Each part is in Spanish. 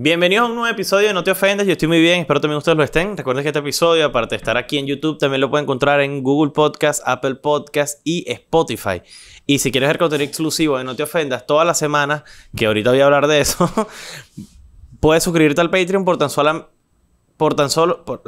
Bienvenidos a un nuevo episodio de No Te Ofendas, yo estoy muy bien, espero también ustedes lo estén. Recuerden que este episodio, aparte de estar aquí en YouTube, también lo pueden encontrar en Google Podcast, Apple Podcast y Spotify. Y si quieres ver contenido exclusivo de No Te Ofendas todas las semanas, que ahorita voy a hablar de eso, puedes suscribirte al Patreon por tan solo... Por tan solo... Por...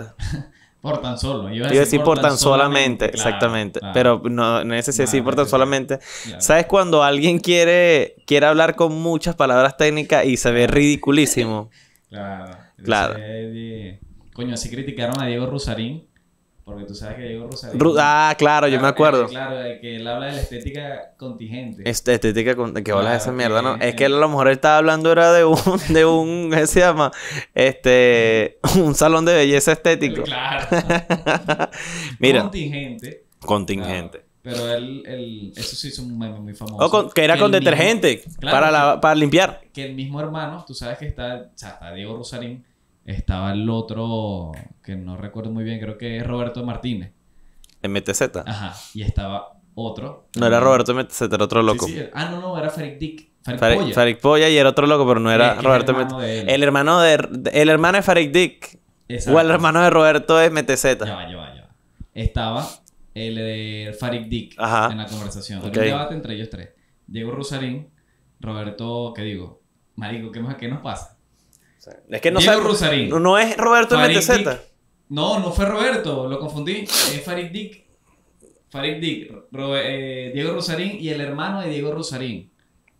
Por tan solo. Iba a decir, por, tan, solamente, exactamente. Pero no, no es ese decir por tan solamente. ¿Sabes cuando alguien quiere, quiere hablar con muchas palabras técnicas y se ve ridiculísimo? claro. Claro. Coño, así criticaron a Diego Rusarín porque tú sabes que Diego Rosarín. ah, claro, yo me acuerdo. Claro, claro, que él habla de la estética contingente. estética contingente. Que habla de esa mierda, ¿no? Es que a lo mejor él estaba hablando era de un. De un ¿Qué se llama? Este. Un salón de belleza estético. Claro. Mira. Contingente. Contingente. Pero él, el, eso sí es un meme muy famoso. que era con detergente para, la, para limpiar. Que el mismo hermano, tú sabes que está, o sea, está Diego Rosarín, estaba el otro, que no recuerdo muy bien, creo que es Roberto Martínez. MTZ. Ajá. Y estaba otro. No era Roberto MTZ, era otro loco. Ah, no, no, era Farid Dick. Farik Polla. y era otro loco, pero no era, Roberto MTZ. El hermano de. El hermano de Farid Dick. O el hermano de Roberto es MTZ. Ya va, ya va, ya va. Estaba el de Dick en la conversación. un debate entre ellos tres. Diego Rusarín, Roberto, ¿qué digo? Marico, ¿qué, más, ¿qué nos pasa? Es que no No, es Roberto MTZ. No, no fue Roberto, lo confundí. Es Farid Dick. Farid Dick, eh, Diego Rosarín y el hermano de Diego Rosarín.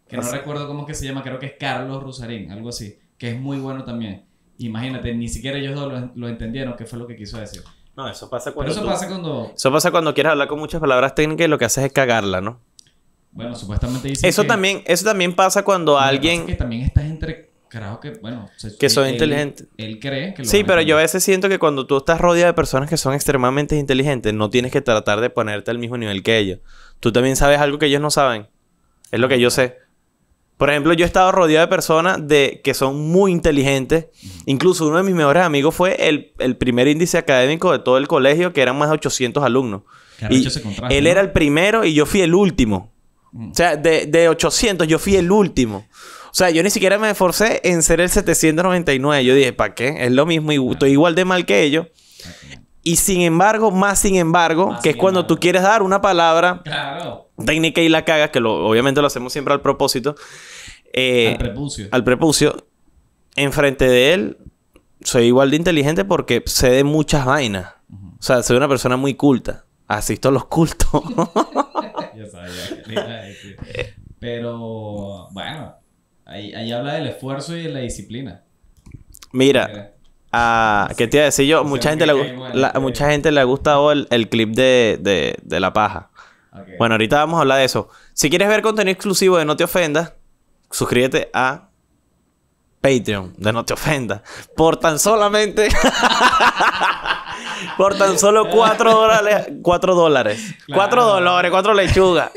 Que no recuerdo cómo es que se llama, creo que es Carlos Rosarín, algo así. Que es muy bueno también. Imagínate, ni siquiera ellos dos lo, entendieron, qué fue lo que quiso decir. No, eso pasa cuando. eso pasa cuando. Eso quieres hablar con muchas palabras técnicas y lo que haces es cagarla, ¿no? Bueno, supuestamente Eso también, eso también pasa cuando alguien. que también estás que, bueno... que son inteligentes. Él cree que lo Sí, pero yo a veces siento que cuando tú estás rodeado de personas que son extremadamente inteligentes, no tienes que tratar de ponerte al mismo nivel que ellos. Tú también sabes algo que ellos no saben. Es lo que yo sé. Por ejemplo, yo he estado rodeado de personas de, que son muy inteligentes. Incluso uno de mis mejores amigos fue el, primer índice académico de todo el colegio, que eran más de 800 alumnos. Y él era el primero y yo fui el último. Mm. O sea, de, de 800 yo fui el último. O sea, yo ni siquiera me esforcé en ser el 799. Yo dije, ¿para qué? Es lo mismo y estoy igual de mal que ellos. Y sin embargo, más sin embargo, que es cuando tú quieres dar una palabra técnica y la cagas, que obviamente lo hacemos siempre al propósito. Eh, al prepucio. Al prepucio. Enfrente de él, soy igual de inteligente porque sé de muchas vainas. O sea, soy una persona muy culta. Asisto a los cultos. Ya sabía. Pero, bueno, Ahí, habla del esfuerzo y de la disciplina. Mira. Ah, ¿qué te iba a decir yo? Mucha gente, le, mucha gente le ha gustado el, clip de, la paja. Bueno, ahorita vamos a hablar de eso. Si quieres ver contenido exclusivo de No Te Ofendas, suscríbete a Patreon de No Te Ofendas. Por tan solamente. por tan solo cuatro dólares. Cuatro dólares. Cuatro dólares, 4 lechugas.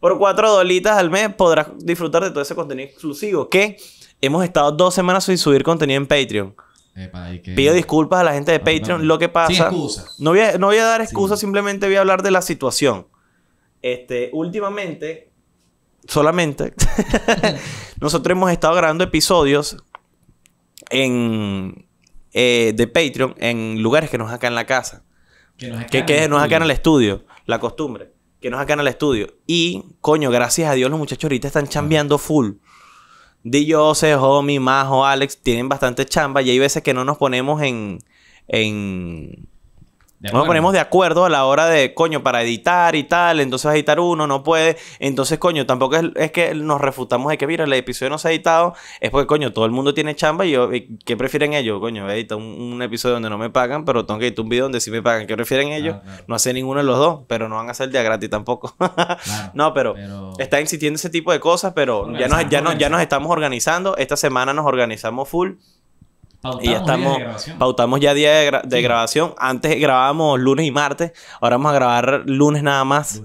Por cuatro dolitas al mes podrás disfrutar de todo ese contenido exclusivo que hemos estado dos semanas sin subir contenido en Patreon. Pido disculpas a la gente de Patreon. Lo que pasa. No voy a, no voy a dar excusas, simplemente voy a hablar de la situación. Este, últimamente, solamente, nosotros hemos estado grabando episodios en, eh, de Patreon en lugares que nos en la casa. Que no es que, que en el estudio, la costumbre que nos sacan al estudio. Y, coño, gracias a Dios los muchachos ahorita están chambeando full. Jose, Homie, Majo, Alex tienen bastante chamba y hay veces que no nos ponemos en, nos ponemos de acuerdo a la hora de, coño, para editar y tal, entonces a editar uno, no puede. Entonces, coño, tampoco es, que nos refutamos de que, mira, el episodio no se ha editado, es porque, coño, todo el mundo tiene chamba y, yo, ¿qué prefieren ellos? Coño, edita un, un, episodio donde no me pagan, pero tengo que editar un video donde sí me pagan. ¿Qué prefieren ellos? No hace ninguno de los dos, pero no van a hacer de a gratis tampoco. no, pero, está insistiendo ese tipo de cosas, pero ya no ya, ya nos estamos organizando. Esta semana nos organizamos full y ya estamos, pautamos ya día de, grabación. Antes grabábamos lunes y martes. Ahora vamos a grabar lunes nada más.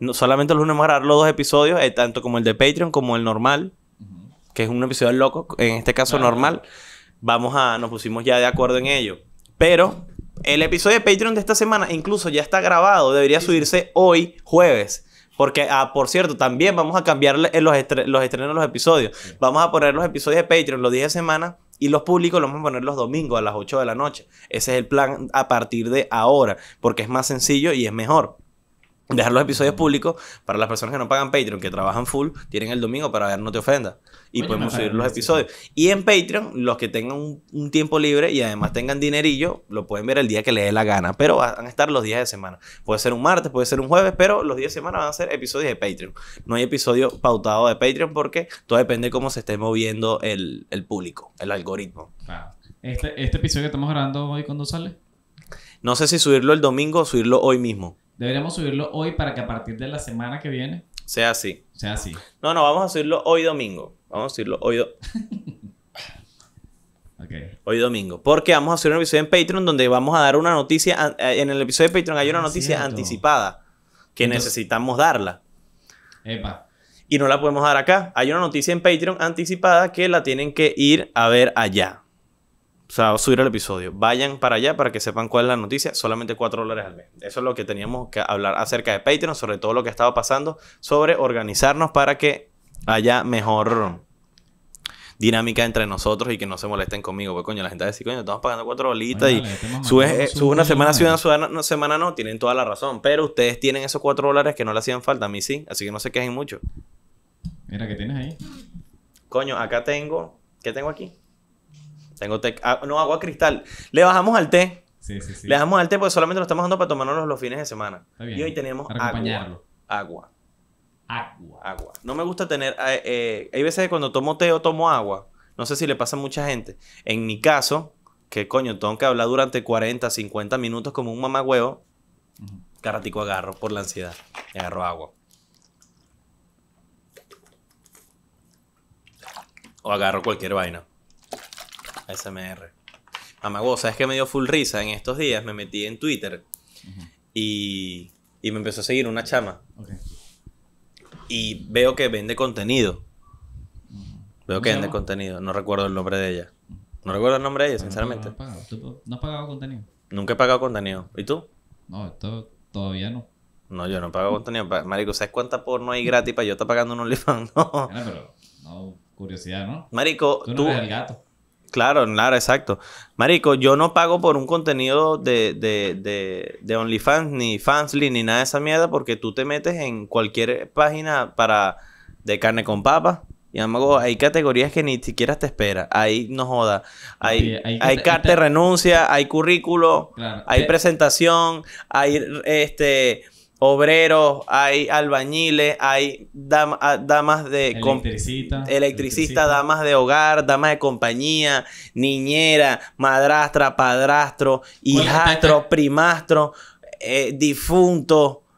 No, solamente los lunes vamos a grabar los dos episodios, eh, tanto como el de Patreon como el normal, que es un episodio loco, en este caso normal. Vamos a, nos pusimos ya de acuerdo en ello. Pero el episodio de Patreon de esta semana incluso ya está grabado, debería subirse hoy, jueves. Porque, ah, por cierto, también vamos a cambiar los, los estrenos de los episodios. Vamos a poner los episodios de Patreon los días de semana y los públicos los vamos a poner los domingos a las 8 de la noche. Ese es el plan a partir de ahora, porque es más sencillo y es mejor dejar los episodios públicos para las personas que no pagan Patreon, que trabajan full, tienen el domingo para ver No Te Ofenda. Y podemos subir los episodios. Y en Patreon, los que tengan un, tiempo libre y además tengan dinerillo, lo pueden ver el día que les dé la gana. Pero van a estar los días de semana. Puede ser un martes, puede ser un jueves, pero los días de semana van a ser episodios de Patreon. No hay episodio pautado de Patreon porque todo depende de cómo se esté moviendo el, público, el algoritmo. Este, este, episodio que estamos grabando hoy, cuando sale? No sé si subirlo el domingo o subirlo hoy mismo. Deberíamos subirlo hoy para que a partir de la semana que viene sea así. Sea así. No, no, vamos a subirlo hoy domingo. Vamos a subirlo hoy okay. Hoy domingo. Porque vamos a hacer un episodio en Patreon donde vamos a dar una noticia. Eh, en el episodio de Patreon hay una ah, noticia anticipada que necesitamos darla. Epa. Y no la podemos dar acá. Hay una noticia en Patreon anticipada que la tienen que ir a ver allá. O sea, a subir el episodio. Vayan para allá para que sepan cuál es la noticia. Solamente 4 dólares al mes. Eso es lo que teníamos que hablar acerca de Patreon, sobre todo lo que estaba pasando, sobre organizarnos para que haya mejor dinámica entre nosotros y que no se molesten conmigo. Porque coño, la gente va coño, estamos pagando 4 bolitas y sube, eh, una semana ciudadana una semana, no. Tienen toda la razón. Pero ustedes tienen esos 4 dólares que no le hacían falta. A mí sí. Así que no se quejen mucho. Mira, ¿qué tienes ahí? Coño, acá tengo... ¿Qué tengo aquí? Tengo té. Ah, no, agua cristal. Le bajamos al té. Le bajamos al té porque solamente lo estamos dando para tomarnos los fines de semana. Y hoy tenemos agua. Agua. Agua. No me gusta tener. Eh, eh, hay veces que cuando tomo té o tomo agua. No sé si le pasa a mucha gente. En mi caso, que coño, tengo que hablar durante 40, 50 minutos como un mamagüeo. Uh agarro por la ansiedad. agarro agua. O agarro cualquier vaina. ASMR. Amago, ¿sabes que me dio full risa? En estos días me metí en Twitter y, me empezó a seguir una chama. Y veo que vende contenido. Veo que vende contenido. No recuerdo el nombre de ella. No recuerdo el nombre de ella, ah, sinceramente. No, has pagado. contenido? Nunca he pagado contenido. ¿Y tú? No, todavía no. No, yo no pago contenido. Marico, ¿sabes cuánta porno hay gratis para yo estar pagando un OnlyFans? No. pero curiosidad, ¿no? Marico, tú. No el gato. Claro, claro, exacto. Marico, yo no pago por un contenido de, de, de, OnlyFans, ni Fansly, ni nada de esa mierda, porque tú te metes en cualquier página para de carne con papa. Y amigo, hay categorías que ni siquiera te espera. Ahí no joda. Hay, hay, carta de renuncia, hay currículo, hay eh, presentación, hay este obreros, hay albañiles, hay damas de... Electricista, damas de hogar, damas de compañía, niñera, madrastra, padrastro, hijastro, primastro, eh, difunto.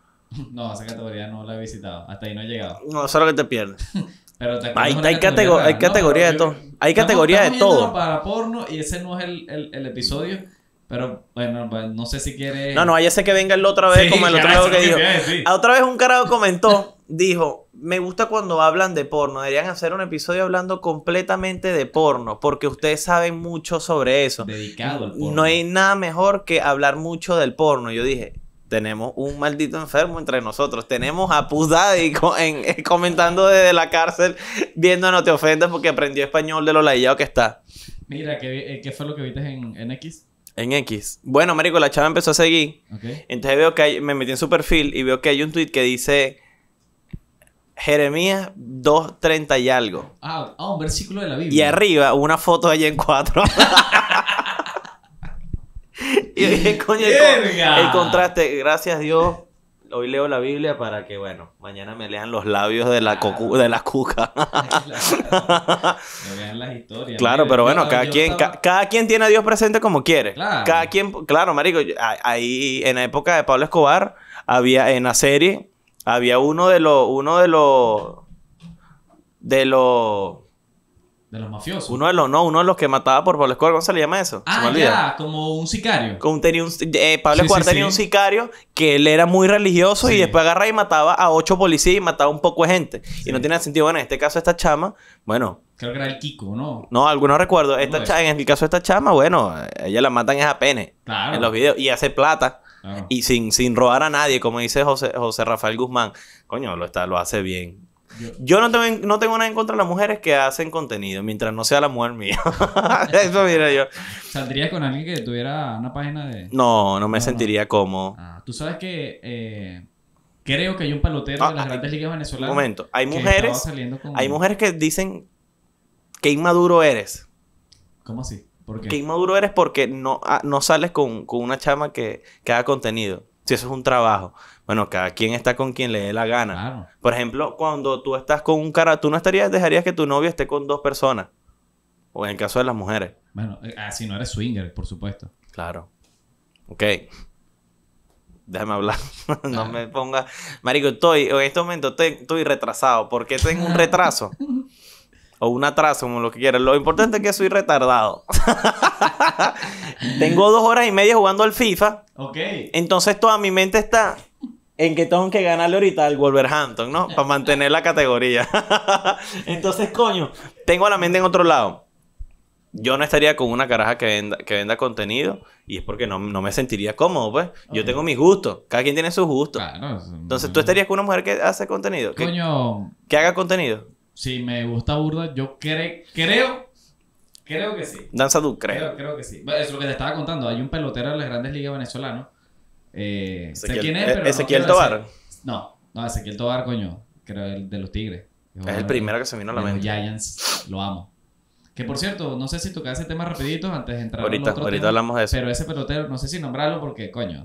No, esa categoría no la he visitado. Hasta ahí no he llegado. No, solo que te pierdes. Pero hay, hay, categoría, hay categoría de todo. Hay categoría de todo. Para porno y ese no es el, el episodio. Pero bueno, pues, no sé si quiere. No, no, ya sé que venga el otra vez, como el otro que, dijo. Otra vez un carajo comentó, dijo: Me gusta cuando hablan de porno. Deberían hacer un episodio hablando completamente de porno, porque ustedes saben mucho sobre eso. Dedicado al porno. No hay nada mejor que hablar mucho del porno. Yo dije: Tenemos un maldito enfermo entre nosotros. Tenemos a Pudadi en, eh, comentando desde la cárcel, viendo No Te ofendes porque aprendió español de lo layado que está. Mira, ¿qué, eh, qué fue lo que viste en, en X? En X. Bueno, marico, la chava empezó a seguir. Entonces veo que me metí en su perfil y veo que hay un tweet que dice Jeremías 2.30 y algo. Ah, ah, un versículo de la Biblia. Y arriba una foto allá en cuatro. y dije, coño, el, el contraste. Gracias Dios hoy leo la Biblia para que, bueno, mañana me lean los labios de la, de la cuca. Me lean las historias. Claro, pero bueno, cada, quien, cada quien tiene a Dios presente como quiere. Claro. Cada quien, claro, marico, ahí en la época de Pablo Escobar, había en la serie, había uno de los, uno de los, de los de los mafiosos. Uno de los, no, uno de los que mataba por Pablo Escobar, ¿cómo se le llama eso? Ah, ya, como un sicario. un, eh, Pablo Escobar tenía un sicario que él era muy religioso y después agarra y mataba a ocho policías y mataba un poco de gente. Y no tiene sentido. Bueno, en este caso, esta chama, bueno. Creo que era el Kiko, ¿no? No, algunos recuerdo. Esta en el caso de esta chama, bueno, ella la matan es a pene. Claro. En los videos. Y hace plata. Y sin, sin robar a nadie, como dice José, José Rafael Guzmán. Coño, lo, está, lo hace bien. Yo no tengo, nada en contra de las mujeres que hacen contenido, mientras no sea la mujer mía. Eso mira yo. ¿Saldrías con alguien que tuviera una página de...? No, no me sentiría como Ah, Tú sabes que... Eh, creo que hay un palotero de las ah, ah, grandes ligas venezolanas. Un momento, hay mujeres, hay mujeres que dicen que inmaduro eres. ¿Cómo así? ¿Por qué? Que inmaduro eres porque no, ah, no sales con, una chama que, que haga contenido. Si eso es un trabajo. Bueno, cada quien está con quien le dé la gana. Por ejemplo, cuando tú estás con un cara, tú no estarías, dejarías que tu novio esté con dos personas. O en el caso de las mujeres. Bueno, eh, ah, si no eres swinger, por supuesto. Claro. Ok. Déjame hablar. no me ponga. Marico, estoy, en este momento estoy, estoy retrasado. ¿Por qué tengo un retraso? o un atraso, como lo que quieras. Lo importante es que soy retardado. tengo dos horas y media jugando al FIFA. Ok. Entonces toda mi mente está en que tengo que ganarle ahorita al Wolverhampton, ¿no? Para mantener la categoría. Entonces, coño, tengo a la mente en otro lado. Yo no estaría con una caraja que venda, que venda contenido y es porque no, me sentiría cómodo, pues. Yo tengo mis gustos. Cada quien tiene sus gustos. Entonces, ¿tú estarías con una mujer que hace contenido? coño. Que haga contenido. Si me gusta burda, yo creo Creo que sí. Danza Duke, creo. creo. que sí. es lo que te estaba contando. Hay un pelotero de las grandes ligas venezolanas... Eh, Ezequiel, sé quién es, e- pero Ezequiel no Tobar. No, no, Ezequiel Tobar, coño. Creo el de los Tigres. Es el primero que se vino a la mente. Los Giants, lo amo. Que por cierto, no sé si tocar ese tema rapidito antes de entrar en otro Ahorita hablamos de eso. Pero ese pelotero, no sé si nombrarlo porque, coño,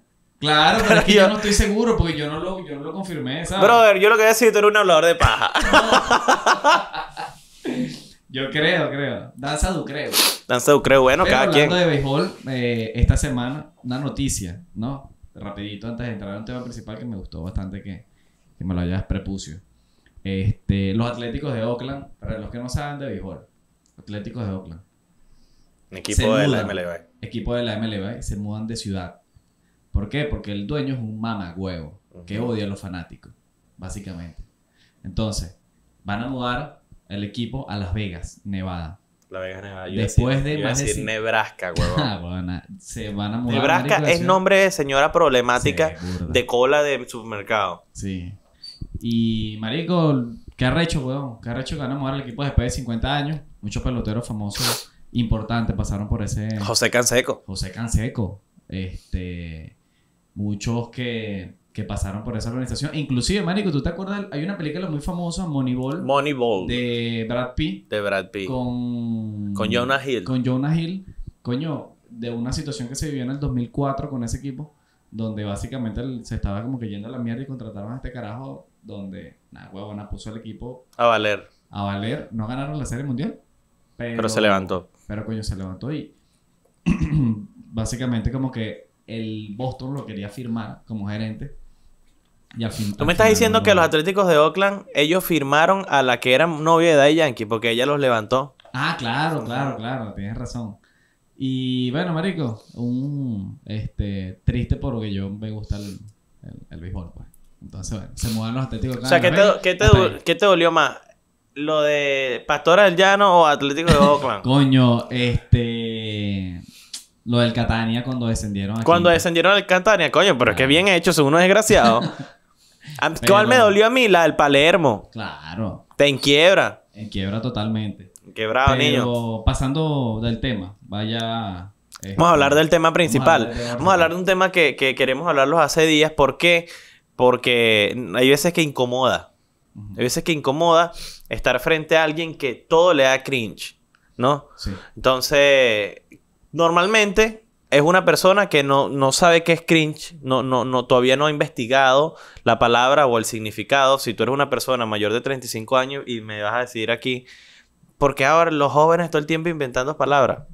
Claro, pero, yo... no estoy seguro porque yo no lo, yo no lo confirmé, ¿sabes? yo lo que decía, tú eres un hablador de paja. yo creo, creo. Danza Ducreo. Danza Ducreo, bueno, cada hablando quien. Hablando de béisbol, eh, esta semana, una noticia, ¿no? Rapidito, antes de entrar a un tema principal que me gustó bastante que, me lo hayas prepucio. Este, los Atléticos de Oakland, para los que no saben de béisbol, Atléticos de Oakland. Equipo de la MLB. Equipo de la MLB se mudan de ciudad. ¿Por qué? Porque el dueño es un mama, huevo. que odia a los fanáticos, básicamente. Entonces, van a mudar el equipo a Las Vegas, Nevada. Las Vegas, Nevada. Después de decir Nebraska, huevón. Ah, se van a mudar. Nebraska es nombre de señora problemática de cola de supermercado. Sí. Y, marico, qué arrecho, huevón. Qué arrecho que van a mudar el equipo después de 50 años. Muchos peloteros famosos importantes pasaron por ese... José Canseco. José Canseco. Este muchos que, pasaron por esa organización. Inclusive, Marico, ¿tú te acuerdas? Hay una película muy famosa, Moneyball. Moneyball. De Brad Pitt. De Brad Pitt. Con... Con Jonah Hill. Con Jonah Hill. Coño, de una situación que se vivió en el 2004 con ese equipo. Donde básicamente se estaba como que yendo a la mierda y contrataron a este carajo. Donde, nah, huevona, puso al equipo... A valer. A valer. No ganaron la Serie Mundial. Pero, pero se levantó. Pero, coño, se levantó y... básicamente como que el Boston lo quería firmar como gerente. Y al fin, Tú me estás diciendo que los Atléticos de Oakland, ellos firmaron a la que era novia de Day Yankee, porque ella los levantó. Ah, claro, claro, claro, tienes razón. Y bueno, marico, un este triste porque yo me gusta el, el, béisbol, pues. Entonces, bueno, se mudan los Atléticos. O sea, ¿qué te, ¿qué ¿qué te dolió más? ¿Lo de Pastora del Llano o Atlético de Oakland? Coño, este. Lo del Catania cuando descendieron aquí. Cuando descendieron al Catania, coño, pero es que bien hecho, es uno desgraciado. ¿Cuál me dolió a mí? La del Palermo. Claro. Te en quiebra. En quiebra totalmente. Quebrado, pero, Pasando del tema, vaya. Este, vamos a hablar del tema principal. Vamos a hablar de, un tema que, queremos hablarlos hace días. ¿Por qué? Porque hay veces que incomoda. Hay veces que incomoda estar frente a alguien que todo le da cringe, ¿no? Sí. Entonces, Normalmente es una persona que no, sabe qué es cringe, no, no, no, todavía no ha investigado la palabra o el significado. Si tú eres una persona mayor de 35 años y me vas a decir aquí, porque ahora los jóvenes todo el tiempo inventando palabras?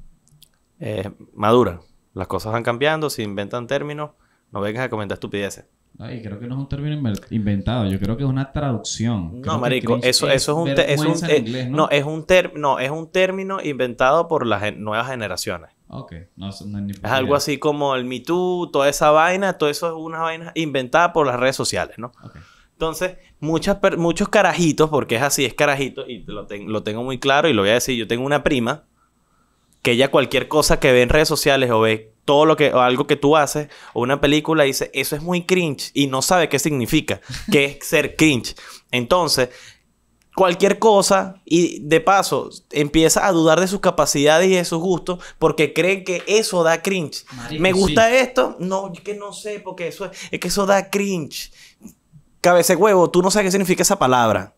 Eh, maduran. madura. Las cosas van cambiando, se inventan términos, no vengas a comentar estupideces. Ay, creo que no es un término inventado, yo creo que es una traducción. no, marico, eso, eso es un, ¿no? es un no, es un término inventado por las nuevas generaciones. es, algo así como el Me Too, toda esa vaina, todo eso es una vaina inventada por las redes sociales, ¿no? Entonces, muchos carajitos, porque es así, es carajito, y lo tengo muy claro y lo voy a decir, yo tengo una prima que ella cualquier cosa que ve en redes sociales o ve todo lo que, o algo que tú haces, o una película, dice, eso es muy cringe, y no sabe qué significa, qué es ser cringe. Entonces, cualquier cosa, y de paso, empieza a dudar de sus capacidades y de sus gustos, porque cree que eso da cringe. Me gusta esto, no, es que no sé, porque eso es, es que eso da cringe. Cabece huevo, tú no sabes qué significa esa palabra.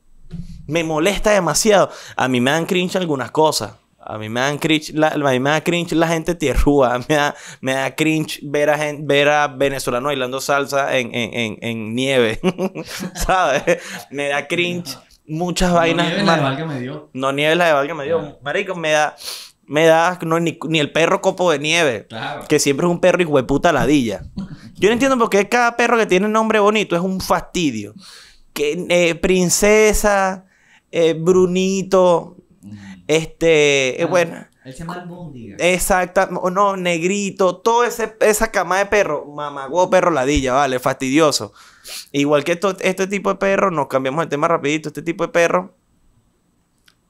Me molesta demasiado. A mí me dan cringe algunas cosas. A mí me dan cringe la, a mí me da cringe la gente tierrúa. Me da, me da cringe ver a, gente, ver a venezolano bailando salsa en, en, en, nieve. ¿Sabes? Me da cringe muchas vainas. No nieve la de que me dio. No nieves la de Val que me dio. Marico, me da. Me da no, ni, el perro copo de nieve. Que siempre es un perro y hueputa ladilla. Yo no entiendo por qué cada perro que tiene nombre bonito es un fastidio. Que, eh, princesa. Eh, Brunito, este, es eh, bueno. Él se llama Exacta, no, negrito, toda esa cama de perro, mamagó perro ladilla, vale, fastidioso. Igual que este tipo de perro, nos cambiamos el tema rapidito, este tipo de perro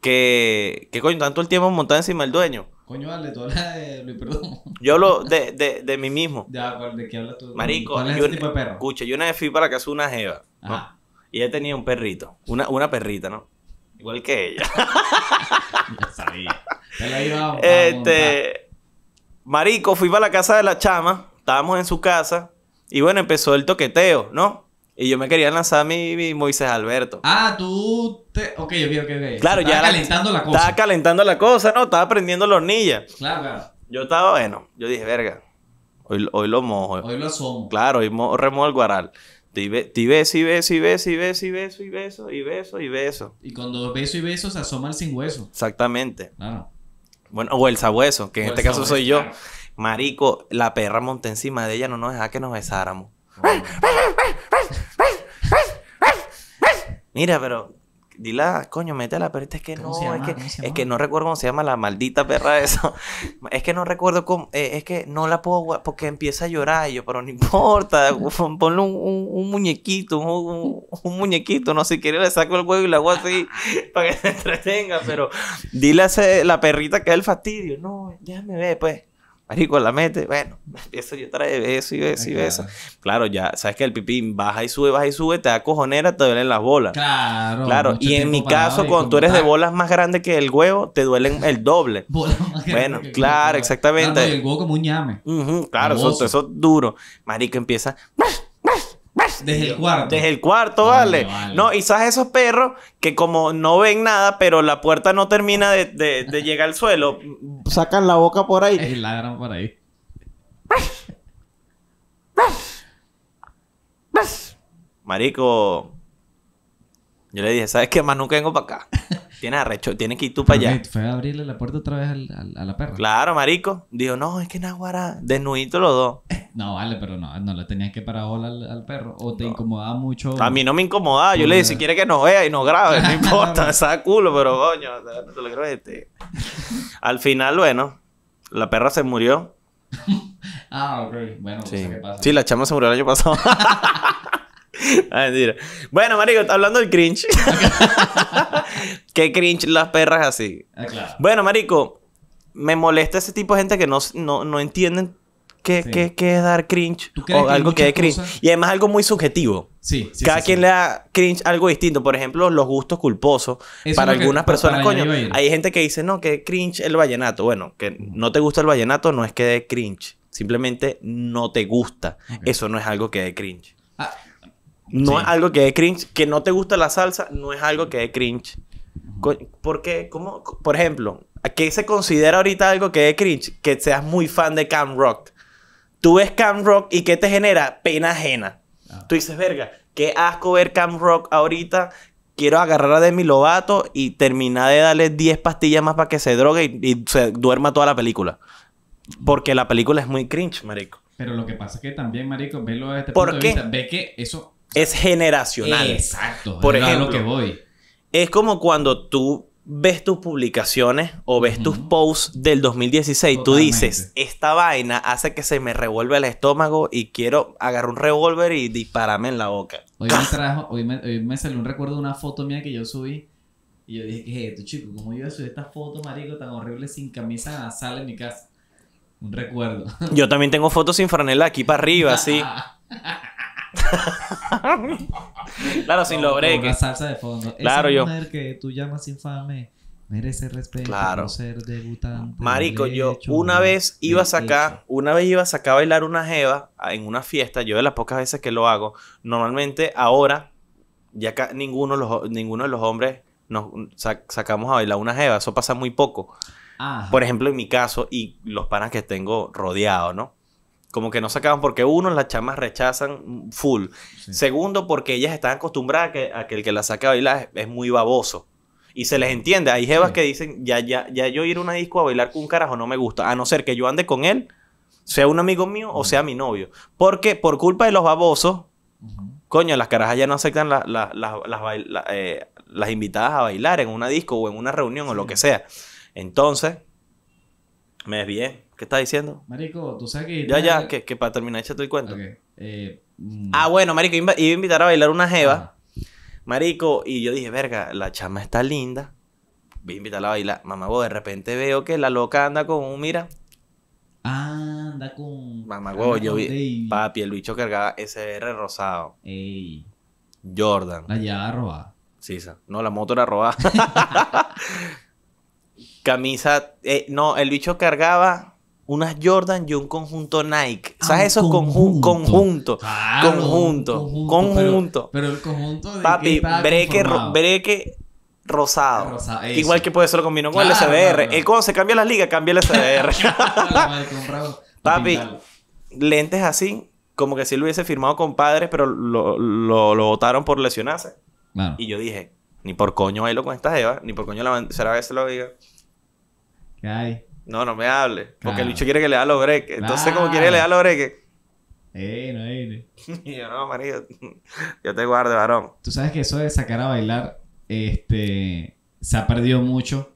que, que coño, tanto el tiempo montado encima del dueño. Coño, vale, tú hablas de Luis Yo lo de, de, de, mí mismo. Ya, ¿de qué hablas tú? Marico, ¿cuál es yo, tipo de perro? Escucha, yo una vez fui para casa de una jeva, ¿no? Y ella tenía un perrito, una, una perrita, ¿no? Igual que ella. ya sabía. este, marico, fui para la casa de la chama. Estábamos en su casa. Y bueno, empezó el toqueteo, ¿no? Y yo me quería lanzar mi, mi Moisés Alberto. Ah, tú te... Ok, yo vi, ok, ok. Claro, estaba ya... calentando la, cosa. Estaba calentando la cosa, ¿no? Estaba prendiendo la hornilla. Claro, claro. Yo estaba, bueno, yo dije, verga, hoy, lo mojo. Hoy lo asomo. Claro, hoy remo el guaral. Te, beso y beso y beso y beso y beso y beso y beso y beso. Y cuando beso y beso se asoma sin hueso. Exactamente. Bueno, o el sabueso, que en este caso soy yo. Marico, la perra monta encima de ella, no nos deja que nos besáramos. Mira, pero dila, coño, métela, pero este es que no, es que, es que no recuerdo cómo se llama la maldita perra eso. es que no recuerdo cómo, eh, es que no la puedo, porque empieza a llorar yo, pero no importa, ponle un, un, muñequito, un, muñequito, no sé, quiere le saco el huevo y la hago así para que se entretenga, pero dile a la perrita que es el fastidio, no, déjame ver, pues. Marico, la mete, bueno, empiezo yo trae eso y eso y claro. Claro, ya sabes que el pipín baja y sube, baja y sube, te da cojonera, te duelen las bolas. Claro. Claro, y en mi caso, cuando tú eres de bolas más grandes que el huevo, te duelen el doble. bueno, claro, exactamente. el huevo como un claro, eso, es duro. Marico empieza. Desde el cuarto. Desde el cuarto, vale. No, y sabes esos perros que como no ven nada, pero la puerta no termina de, de, llegar al suelo, sacan la boca por ahí. Y ladran por ahí. Marico, yo le dije, ¿sabes qué? Más nunca vengo para acá. Tiene arrecho, tienes que ir tú para allá. Fue a abrirle la puerta otra vez al, a la perra. Claro, marico. Dijo, no, es que Nahuara, desnudito los dos. no, vale, pero no, no le tenías que parar al, al perro. O te incomodaba mucho. A mí no me incomodaba. Yo le dije, si quiere que nos vea y nos grabe, no importa, saca culo, pero coño, no te lo creo este". al final, bueno, la perra se murió. ah, ok. Bueno, no sé ¿qué pasa? Sí, la chama se murió el año pasado. Ah, bueno, marico, está hablando del cringe. Qué cringe las perras así. Ah, bueno, marico, me molesta ese tipo de gente que no, entienden qué, es dar cringe o algo que es cringe. Y además algo muy subjetivo. Sí, Cada quien le da cringe algo distinto. Por ejemplo, los gustos culposos. para algunas personas, coño, hay gente que dice, no, que cringe el vallenato. Bueno, que no te gusta el vallenato no es que dé cringe. Simplemente no te gusta. Eso no es algo que dé cringe. Ah, no es algo que es cringe. Que no te gusta la salsa, no es algo que es cringe. porque ¿Cómo? Por ejemplo, ¿a qué se considera ahorita algo que es cringe? Que seas muy fan de Cam Rock. Tú ves Cam Rock y ¿qué te genera? Pena ajena. Ah. Tú dices, verga, qué asco ver Cam Rock ahorita. Quiero agarrar a Demi Lovato y terminar de darle 10 pastillas más para que se drogue y, se duerma toda la película. Porque la película es muy cringe, marico. Pero lo que pasa es que también, marico, velo desde este punto Ve que eso es generacional. Exacto. Por ejemplo, que voy. Es como cuando tú ves tus publicaciones o ves tus posts del 2016, tú dices, esta vaina hace que se me revuelva el estómago y quiero agarrar un revólver y dispararme en la boca. Hoy me, salió un recuerdo de una foto mía que yo subí y yo dije, ¿qué eh, es chico? ¿Cómo yo iba a subir esta foto, marico, tan horrible sin camisa sale en mi casa? Un recuerdo. yo también tengo fotos sin franela aquí para arriba, sí. claro, sin logre. que salsa de fondo. Claro, Esa yo. mujer que tú llamas infame merece respeto claro. ser debutante. Marico, yo una vez iba a sacar, una vez iba a a bailar una jeva en una fiesta, yo de las pocas veces que lo hago, normalmente ahora ya acá ninguno los ninguno de los hombres nos sacamos a bailar una jeva, eso pasa muy poco. Por ejemplo, en mi caso y los panas que tengo rodeados, ¿no? Como que no sacaban porque uno, las chamas rechazan full. Segundo, porque ellas están acostumbradas a que, que, el que las saca a bailar es, muy baboso. Y se les entiende. Hay jevas que dicen, ya, ya, ya yo ir a una disco a bailar con un carajo no me gusta. A no ser que yo ande con él, sea un amigo mío o sea mi novio. Porque por culpa de los babosos, coño, las carajas ya no aceptan eh, las invitadas a bailar en una disco o en una reunión o lo que sea. Entonces, me desvié. ¿Qué estás diciendo? Marico, tú sabes que. Ya, ya, que, que para terminar, échate el cuento. Eh, mm. Ah, bueno, Marico, iba, a invitar a bailar una jeva. Marico, y yo dije, verga, la chama está linda. Voy a invitarla a bailar. Mamá, de repente veo que la loca anda con un, mira. Ah, anda con. Mamá, yo vi. Papi, el bicho cargaba SR rosado. Ey. Jordan. La llave robada. Sí, esa. No, la moto era robada. camisa. Eh, no, el bicho cargaba unas Jordan y un conjunto Nike. Ah, ¿Sabes? Eso esos conjunto. Conjunto, conjunto. Pero, el conjunto Papi, breque, rosado. Igual que puede ser lo combinó con el SBR. cuando se cambia las ligas, cambia el SBR. Papi, lentes así, como que si lo hubiese firmado con padres, pero lo, votaron por lesionarse. Y yo dije, ni por coño lo con esta Eva, ni por coño la será que se lo diga. No, no me hable. Porque Lucho quiere que le da los breques. Entonces, como quiere que le da los breques. Eh, no, eh. yo no, marido. Yo te guardo, varón. Tú sabes que eso de sacar a bailar, este, se ha perdido mucho.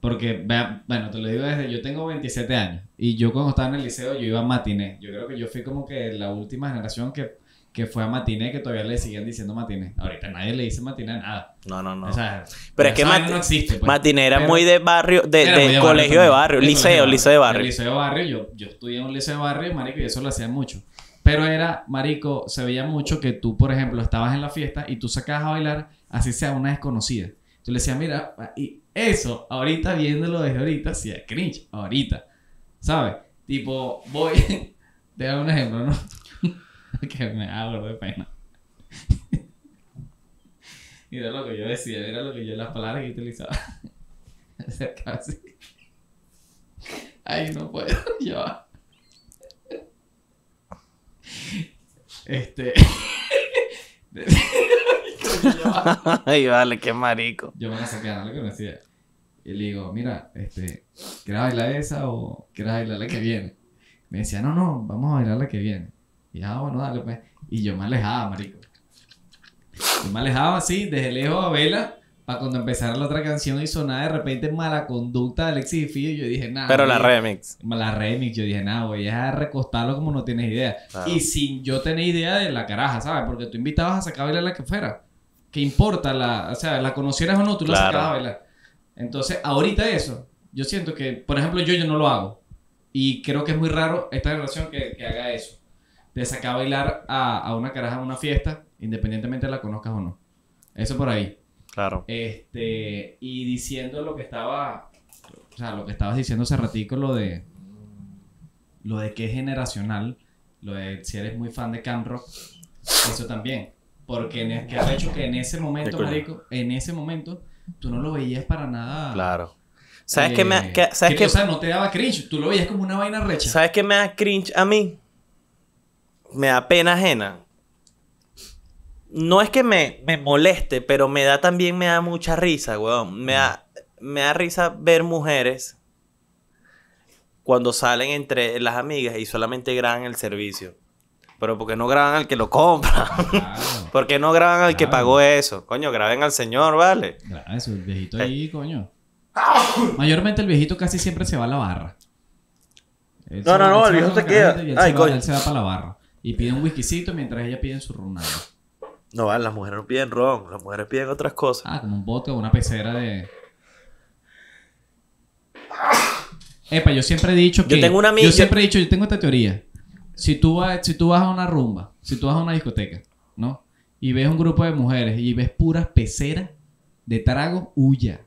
Porque, bueno, te lo digo desde, yo tengo 27 años. Y yo cuando estaba en el liceo, yo iba a matiné. Yo creo que yo fui como que la última generación que que fue a Matine, que todavía le siguen diciendo Matine. Ahorita nadie le dice Matiné nada. No, no, no. O sea, pero es que Matine no existe, pues. era muy de barrio, de, colegio de barrio, liceo, liceo de barrio. liceo de barrio, yo, yo estudié en un liceo de barrio, marico, y eso lo hacía mucho. Pero era, marico, se veía mucho que tú, por ejemplo, estabas en la fiesta y tú sacabas a bailar, así sea una desconocida. yo le decías, mira, ah, y eso, ahorita viéndolo desde ahorita, sí es cringe, ahorita. ¿Sabes? Tipo, voy, te hago un ejemplo, ¿no? que me hago de pena. Mira lo que yo decía, era lo que yo, las palabras que utilizaba. Acerca así. Ay, no puedo, yo. Este. Ay, vale, qué marico. Yo me la saqué a lo que me decía. Y le digo, mira, este, ¿quieres bailar esa o quieres bailar la que viene? Me decía, no, no, vamos a bailar la que viene. Y ah, bueno, dale, pues. Y yo me alejaba, marico. Yo me alejaba así, desde lejos a vela, para cuando empezara la otra canción y sonaba de repente mala conducta de Alexis y Fío, yo dije, nada. Pero la remix. La remix, yo dije, nada, voy a recostarlo como no tienes idea. Y sin yo tener idea de la caraja, ¿sabes? Porque tú invitabas a sacar a bailar la que fuera. ¿Qué importa? La, o sea, la conocieras o no, tú la sacabas a bailar. Entonces, ahorita eso, yo siento que, por ejemplo, yo, yo no lo hago. Y creo que es muy raro esta relación que haga eso te sacaba a bailar a, una caraja a una fiesta, independientemente de la conozcas o no. Eso por ahí. Claro. Este, y diciendo lo que estaba, o sea, lo que estabas diciendo hace ratico, lo de, lo de que es generacional, lo de si eres muy fan de Camp Rock, eso también. Porque en que ha hecho que en ese momento, marico, en ese momento, tú no lo veías para nada. Claro. ¿Sabes qué me eh, ¿sabes que, o sea, no te daba cringe, tú lo veías como una vaina recha. ¿Sabes qué me da cringe a mí? me da pena ajena. No es que me, moleste, pero me da también, me da mucha risa, weón. Me da, me da risa ver mujeres cuando salen entre las amigas y solamente graban el servicio. Pero porque no graban al que lo compra. ¿Por porque no graban al que pagó eso. Coño, graben al señor, ¿vale? eso, el viejito eh. ahí, coño. Mayormente el viejito casi siempre se va a la barra. no, no, no, el viejo se queda. Ay, coño. él se va para la barra. Y pide un whiskycito mientras ellas piden su ron. No, las mujeres no piden ron, las mujeres piden otras cosas. Ah, como un bote o una pecera de. Epa, yo siempre he dicho que. Yo tengo una amiga. Yo siempre he dicho, yo tengo esta teoría. Si tú, vas, si tú vas a una rumba, si tú vas a una discoteca, ¿no? Y ves un grupo de mujeres y ves puras peceras de trago, huya.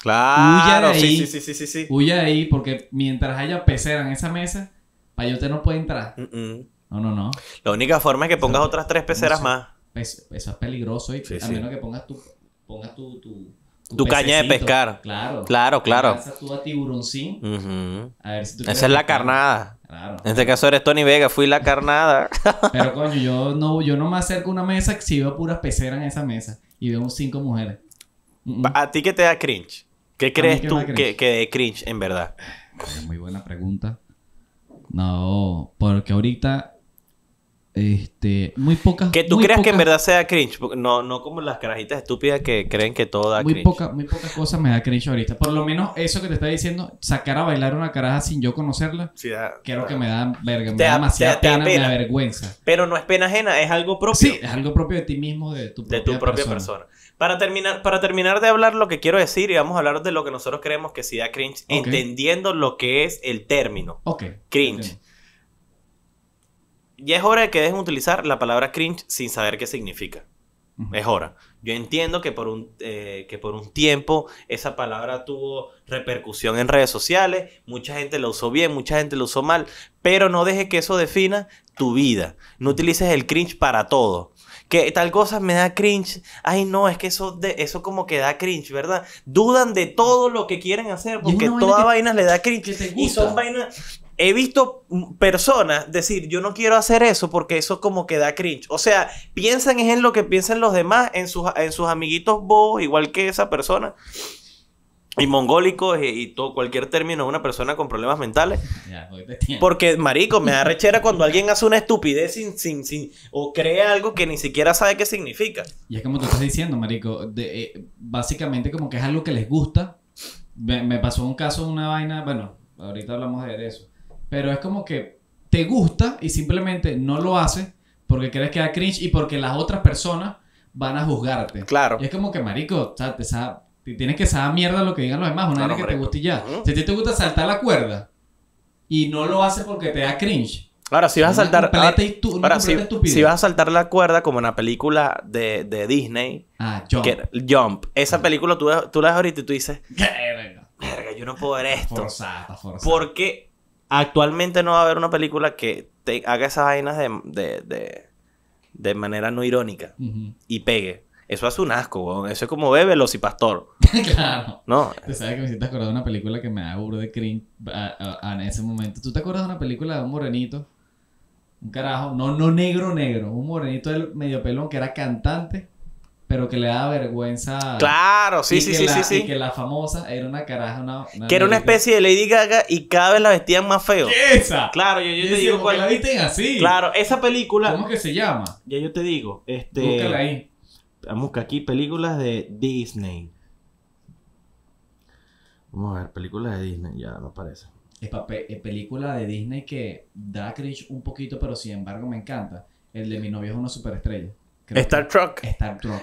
Claro, huya ahí, sí, sí, sí, sí, sí. Huya ahí, porque mientras haya pecera en esa mesa, para usted no puede entrar. No, no, no. La única forma es que pongas otras tres peceras más. Eso es peligroso y a menos que pongas tu, pongas tu, caña de pescar. Claro. Claro, claro. Tú a tiburoncín. a ver si tú Esa es la carnada. Claro. En este caso eres Tony Vega, fui la carnada. Pero coño, yo no, yo no me acerco a una mesa si veo puras peceras en esa mesa y veo cinco mujeres. ¿A ti qué te da cringe? ¿Qué crees tú que, que de cringe en verdad? Muy buena pregunta. No, porque ahorita este, muy pocas. Que tú creas que en verdad sea cringe, no, no como las carajitas estúpidas que creen que todo da muy cringe. muy pocas cosas me da cringe ahorita. Por lo menos eso que te está diciendo, sacar a bailar una caraja sin yo conocerla, Quiero que me da verga, me da, demasiada pena, me da vergüenza. Pero no es pena ajena, es algo propio. Sí, es algo propio de ti mismo, de tu propia, persona. Para terminar, para terminar de hablar lo que quiero decir y vamos a hablar de lo que nosotros creemos que sí da cringe, entendiendo lo que es el término. Ok. Cringe. Y es hora de que dejen utilizar la palabra cringe sin saber qué significa. Es hora. Yo entiendo que por, un, eh, que por un tiempo esa palabra tuvo repercusión en redes sociales, mucha gente la usó bien, mucha gente la usó mal, pero no dejes que eso defina tu vida. No utilices el cringe para todo que tal cosa me da cringe. Ay, no, es que eso, de, eso como que da cringe, ¿verdad? Dudan de todo lo que quieren hacer porque toda vaina le da cringe. Y son vainas he visto personas decir, yo no quiero hacer eso porque eso como que da cringe. O sea, piensan en lo que piensan los demás, en sus, en sus amiguitos vos, igual que esa persona. Y mongólicos eh, y, todo, cualquier término una persona con problemas mentales. Este porque, marico, me da rechera cuando alguien hace una estupidez sin, sin, sin, o cree algo que ni siquiera sabe qué significa. Y es como tú estás diciendo, marico, eh, básicamente como que es algo que les gusta. me pasó un caso, una vaina, bueno, ahorita hablamos de eso pero es como que te gusta y simplemente no lo haces porque crees que da cringe y porque las otras personas van a juzgarte. Claro. Y es como que, marico, tienes que saber mierda lo que digan los demás, una claro, que te guste ya. Si a ti te gusta saltar la cuerda y no lo haces porque te da cringe. Ahora, si vas a saltar. Ahora, si, si, vas a saltar la cuerda, como en la película de, Disney. Ah, Jump. Jump. Esa película tú, la ves ahorita y tú dices. Verga, yo no puedo ver esto. Porque Actualmente no va a haber una película que te haga esas vainas de, manera no irónica y pegue. Eso hace un asco, Eso es como los y Pastor. claro. No. Tú sabes que me hiciste acordar de una película que me da burro de cringe en ese momento. ¿Tú te acuerdas de una película de un morenito? Un carajo, no, no negro, negro. Un morenito del medio pelón que era cantante pero que le da vergüenza. Claro, sí, sí, sí, sí, sí. Y que la famosa era una caraja, una. que era una especie de Lady Gaga y cada vez la vestían más feo. ¿Qué esa? Claro, yo, te digo cuál. la viste así. Claro, esa película. ¿Cómo que se llama? Ya yo te digo. Este. Búscala ahí. buscar aquí películas de Disney. Vamos a ver, películas de Disney, ya no parece. Es película de Disney que da cringe un poquito, pero sin embargo me encanta. El de mi novio es una superestrella. Star Trek.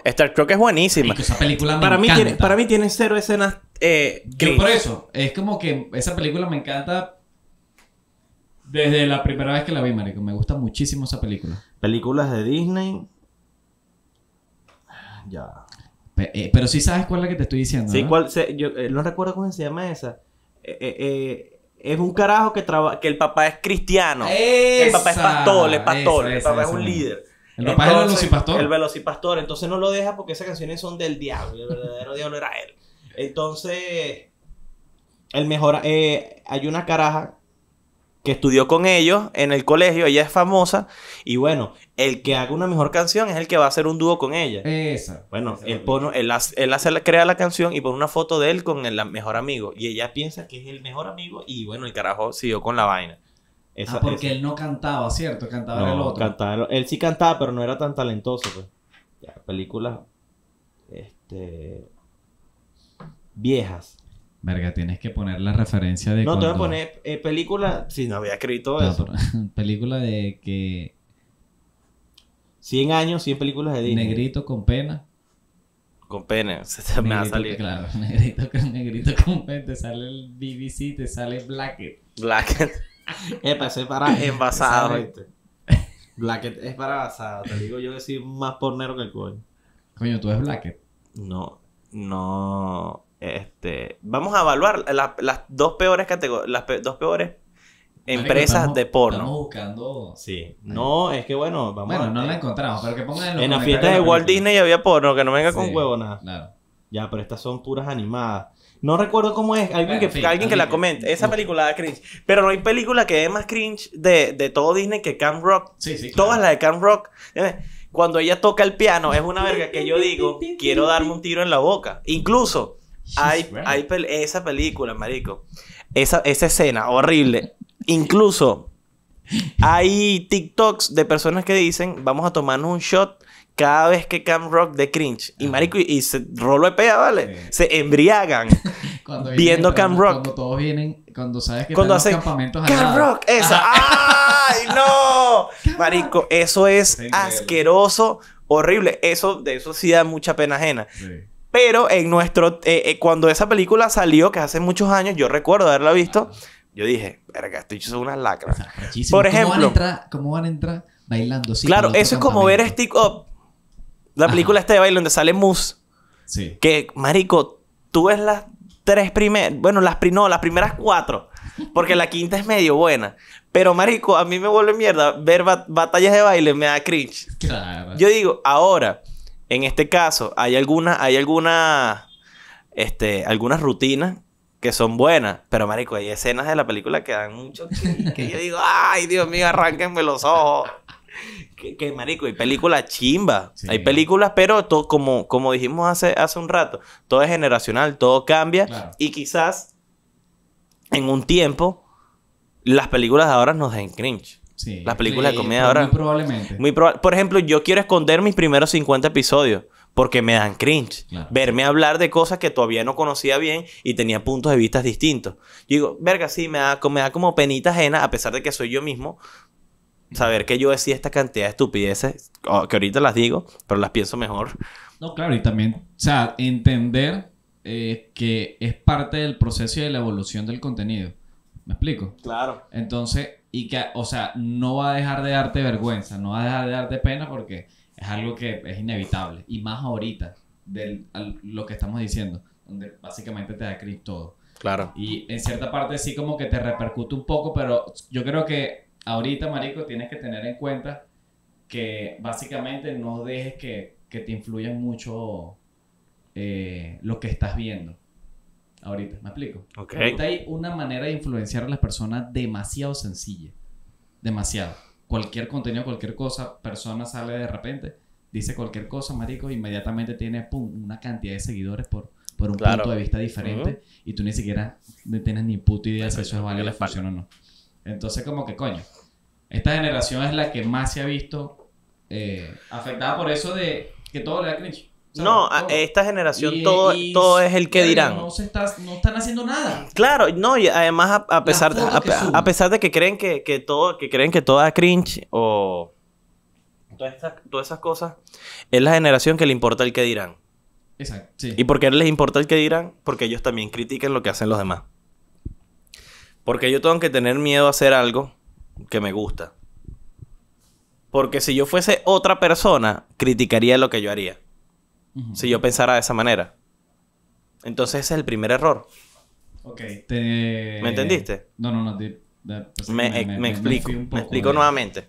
Star Trek. es buenísima. esa película para Mí tiene, para mí tiene cero escenas. Eh, por eso. Es como que esa película me encanta desde la primera vez que la vi, marico. Me gusta muchísimo esa película. Películas de Disney. Ya. Eh, pero sí sabes cuál es la que te estoy diciendo. Sí, ¿no? cuál. Eh, no recuerdo cómo se llama esa. Eh, es un carajo que, que el papá es cristiano. el papá es pastor, es pastor. el papá es un líder. El velocipastor. El velocipastor, entonces no lo deja porque esas canciones son del diablo, el verdadero diablo era él. Entonces, el mejor, eh, hay una caraja que estudió con ellos en el colegio, ella es famosa, y bueno, el que haga una mejor canción es el que va a hacer un dúo con ella. Esa. Bueno, él, crea la canción y pone una foto de él con el mejor amigo, y ella piensa que es el mejor amigo, y bueno, el carajo siguió con la vaina ah, porque él no cantaba, ¿cierto? Cantaba el otro. Cantaba, él sí cantaba, pero no era tan talentoso. Pues. películas este, viejas. Verga, tienes que poner la referencia de. No, te voy a poner eh, película. Si no había escrito eso. película de que. 100 años, 100 películas de Disney. Negrito con pena. Con pena, me va a salir. Claro, negrito, negrito con pena. Te sale el BBC, te sale Blackett. Blackett. Epa, es para envasado, Blacket es para basado, te digo yo que soy más pornero que el coño. Coño, tú eres Blacket. No, no. Este, vamos a evaluar las dos peores categorías, las dos peores empresas de porno. Estamos buscando. Sí. No, es que bueno, vamos Bueno, no la encontramos, pero que pongan en los En las fiestas de Walt Disney había porno, que no venga con huevo nada. Claro. Ya, pero estas son puras animadas. No recuerdo cómo es. Alguien, que, alguien, que la comente. Esa película da cringe. Pero no hay película que dé más cringe de, de todo Disney que Camp Rock. Sí, sí. Todas las de Camp Rock. Cuando ella toca el piano, es una verga que yo digo, quiero darme un tiro en la boca. Incluso, hay, hay esa película, marico. Esa, esa escena horrible. Incluso, hay TikToks de personas que dicen, vamos a tomarnos un shot cada vez que Cam Rock de cringe. Y marico, y, se rolo de pea, ¿vale? Se embriagan viendo Cam Rock. Cuando todos vienen, cuando sabes que cuando hacen los campamentos Cam Rock, esa. ¡Ay, no! Marico, eso es asqueroso, horrible. Eso, de eso sí da mucha pena ajena. Pero en nuestro... Eh, eh, cuando esa película salió, que hace muchos años, yo recuerdo haberla visto, yo dije, verga, estoy es una lacra. Por ejemplo... ¿Cómo van a entrar, cómo van entrar bailando? claro, eso es como ver Stick Up la película Ajá. de baile donde sale Moose. Sí. Que, marico, tú ves las tres primeras... Bueno, las, las primeras cuatro. Porque la quinta es medio buena. Pero, marico, a mí me vuelve mierda ver batallas de baile. Me da cringe. Claro. Yo digo, ahora, en este caso, hay algunas... Hay Este... Algunas rutinas que son buenas. Pero, marico, hay escenas de la película que dan mucho... cringe. que yo digo, ay, Dios mío, arránquenme los ojos. que, marico, hay películas chimba. Hay películas, pero todo, como, como dijimos hace, hace un rato, todo es generacional, todo cambia. Y quizás en un tiempo, las películas de ahora nos den cringe. Las películas comida de ahora. Muy probablemente. Muy Por ejemplo, yo quiero esconder mis primeros 50 episodios porque me dan cringe. Verme hablar de cosas que todavía no conocía bien y tenía puntos de vista distintos. Yo digo, verga, sí, me da, me da como penita ajena, a pesar de que soy yo mismo, saber que yo decía esta cantidad de estupideces, que ahorita las digo, pero las pienso mejor. No, claro, y también, o sea, entender eh, que es parte del proceso y de la evolución del contenido. ¿Me explico? Claro. Entonces, y que, o sea, no va a dejar de darte vergüenza, no va a dejar de darte pena porque es algo que es inevitable. Y más ahorita, de lo que estamos diciendo, donde básicamente te da todo. Claro. Y en cierta parte sí como que te repercute un poco, pero yo creo que ahorita, Marico, tienes que tener en cuenta que básicamente no dejes que, te influyan mucho eh, lo que estás viendo. Ahorita, ¿me explico? Ahorita hay una manera de influenciar a las personas demasiado sencilla. Demasiado. Cualquier contenido, cualquier cosa, persona sale de repente, dice cualquier cosa, marico, inmediatamente tiene pum, una cantidad de seguidores por, por un punto de vista diferente y tú ni siquiera tienes ni puta idea si eso es válido, le funciona o no. Entonces, como que coño, esta generación es la que más se ha visto eh, afectada por eso de que todo le da cringe. No, esta generación todo, todo es el que dirán. No, no están haciendo nada. Claro, no, y además a, pesar, a, pesar de que creen que, todo, que creen que todo da cringe o todas esas, todas esas cosas, es la generación que le importa el que dirán. Exacto. Sí. ¿Y por qué les importa el que dirán? Porque ellos también critiquen lo que hacen los demás. Porque yo tengo que tener miedo a hacer algo que me gusta. Porque si yo fuese otra persona, criticaría lo que yo haría. Si yo pensara de esa manera. Entonces ese es el primer error. Ok, ¿Me entendiste? No, no, no. Pues, me, explico. Me, explico nuevamente.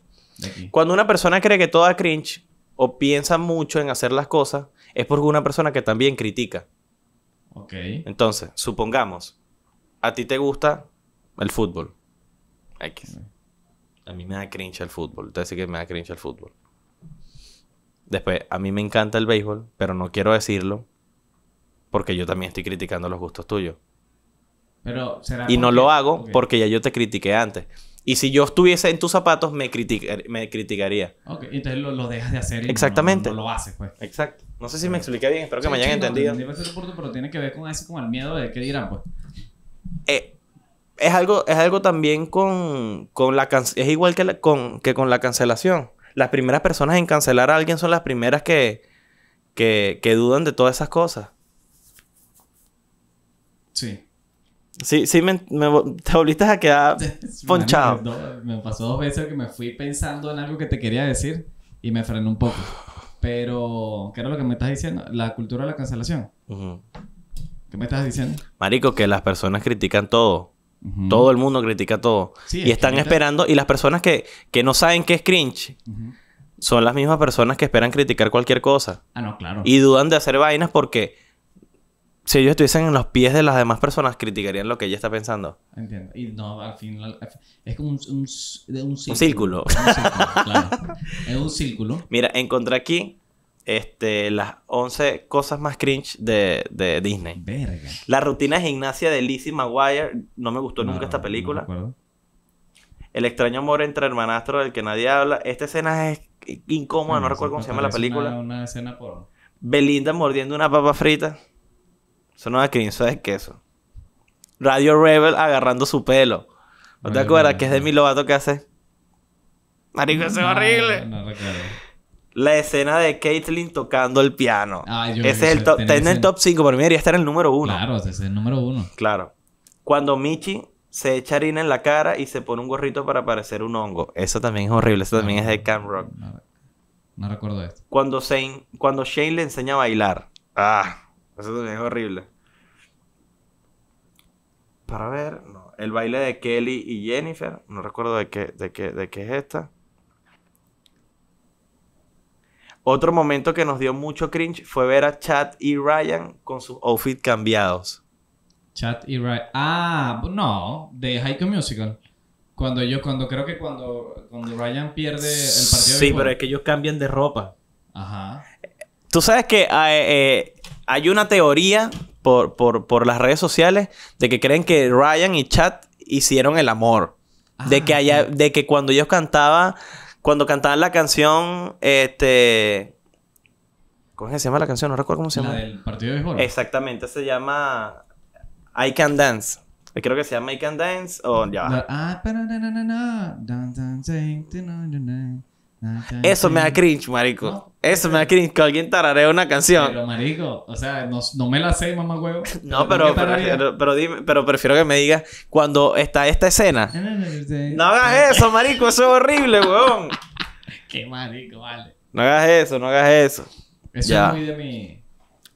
Cuando una persona cree que todo es cringe o piensa mucho en hacer las cosas, es porque una persona que también critica. Ok. Entonces, supongamos, a ti te gusta el fútbol. X. A mí me da cringe el fútbol. Usted sí que me da cringe el fútbol. Después, a mí me encanta el béisbol, pero no quiero decirlo porque yo también estoy criticando los gustos tuyos. Pero, y no lo hago porque ya yo te critiqué antes. Y si yo estuviese en tus zapatos, me, me criticaría. Ok, entonces lo, dejas de hacer. Exactamente. No, lo haces, pues. Exacto. No sé si me expliqué bien, espero que me hayan entendido. Pues, pero tiene que ver con eso, con el miedo de qué dirán, pues. Eh, es algo, es algo también con, con la es igual que, con, que con la cancelación. Las primeras personas en cancelar a alguien son las primeras que, que, dudan de todas esas cosas. Sí. Sí, sí, me, te volviste a quedar ponchado. me, pasó dos veces que me fui pensando en algo que te quería decir y me frené un poco. Pero, ¿qué era lo que me estás diciendo? La cultura de la cancelación. ¿Qué me estás diciendo? Marico, que las personas critican todo. Todo el mundo critica todo. y están esperando, y las personas que, no saben qué es cringe. Son las mismas personas que esperan criticar cualquier cosa. Ah, no, claro. Y dudan de hacer vainas porque si ellos estuviesen en los pies de las demás personas, criticarían lo que ella está pensando. Entiendo. Y no, al final. Es como un, círculo. Un círculo. claro. Es un círculo. Mira, encontré aquí este, las 11 cosas más cringe de, de Disney. La rutina de gimnasia de Lizzie McGuire. No me gustó nunca esta película. el extraño amor entre hermanastro del que nadie habla. Esta escena es incómoda, no, recuerdo cómo se llama la película. Belinda mordiendo una papa frita. Eso no es cringe, eso es queso. Radio Rebel agarrando su pelo. ¿No te acuerdas que es de mi lobato que hace? Marico, eso es horrible. no recuerdo la escena de Caitlyn tocando el piano. ese es el top, en el top 5, Por mí debería estar en el número 1. Claro, ese es el número 1. Claro. Cuando Michi se echa harina en la cara y se pone un gorrito para parecer un hongo. Eso también es horrible, eso también es de Cam Rock. No, recuerdo esto. Cuando, Shane, cuando Shane le enseña a bailar. Ah, eso también es horrible. Para ver, El baile de Kelly y Jennifer. No recuerdo de qué, de de qué es esta. Otro momento que nos dio mucho cringe fue ver a Chad y Ryan con sus outfits cambiados. Chad y Ryan. Ah, no, de High Musical. Cuando ellos, cuando creo que cuando, Ryan pierde el partido. Sí, pero es que ellos cambian de ropa. Ajá. Tú sabes que ah, eh, eh, hay una teoría por, las redes sociales de que creen que Ryan y Chad hicieron el amor. de ah, que haya. de que cuando ellos cantaban cuando cantaban la canción, este... ¿Cómo se llama la canción? No recuerdo cómo se llama. La del partido de béisbol. Exactamente, se llama I Can Dance. Eh, creo que se llama I Can Dance o ya. Ah, pero no, no, no. Eso me da cringe, marico. Eso me da cringe que alguien tarare una canción. Pero, marico, o sea, no, no me la sé, mamá huevo. No, pero, pero, dime, pero prefiero que me digas cuando está esta escena. no hagas eso, marico, eso es horrible, huevón. Qué marico, vale. No hagas eso, no hagas eso. Eso es muy de mi.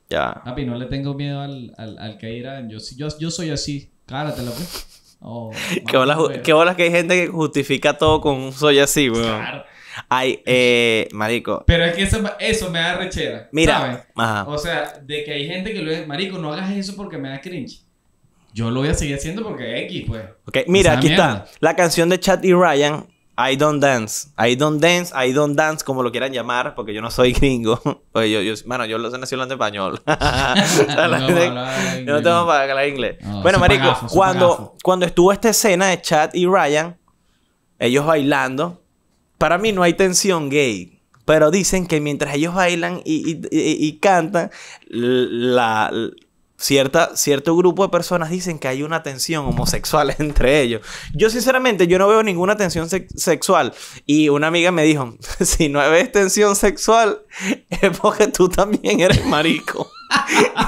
Ya. Papi, no le tengo miedo al, al, al que Yo, yo, soy así. Cárate, lo pues. Oh, ¿Qué, bolas, bolas que hay gente que justifica todo con un soy así, weón. Claro. Ay, eh, marico. Pero es que eso, eso me da rechera. Mira. ¿sabes? O sea, de que hay gente que lo dice, marico, no hagas eso porque me da cringe. Yo lo voy a seguir haciendo porque X, pues. Ok, mira, aquí está. La canción de Chad y Ryan, I Don't Dance. I Don't Dance, I Don't Dance, como lo quieran llamar, porque yo no soy gringo. yo, bueno, yo lo sé nací hablando español. no, yo no tengo para hablar inglés. bueno, marico, cuando, cuando estuvo esta escena de Chad y Ryan, ellos bailando, para mí no hay tensión gay. Pero dicen que mientras ellos bailan y, cantan, la, Cierta, cierto grupo de personas dicen que hay una tensión homosexual entre ellos. Yo sinceramente, yo no veo ninguna tensión sexual. Y una amiga me dijo, si no ves tensión sexual, es porque tú también eres marico.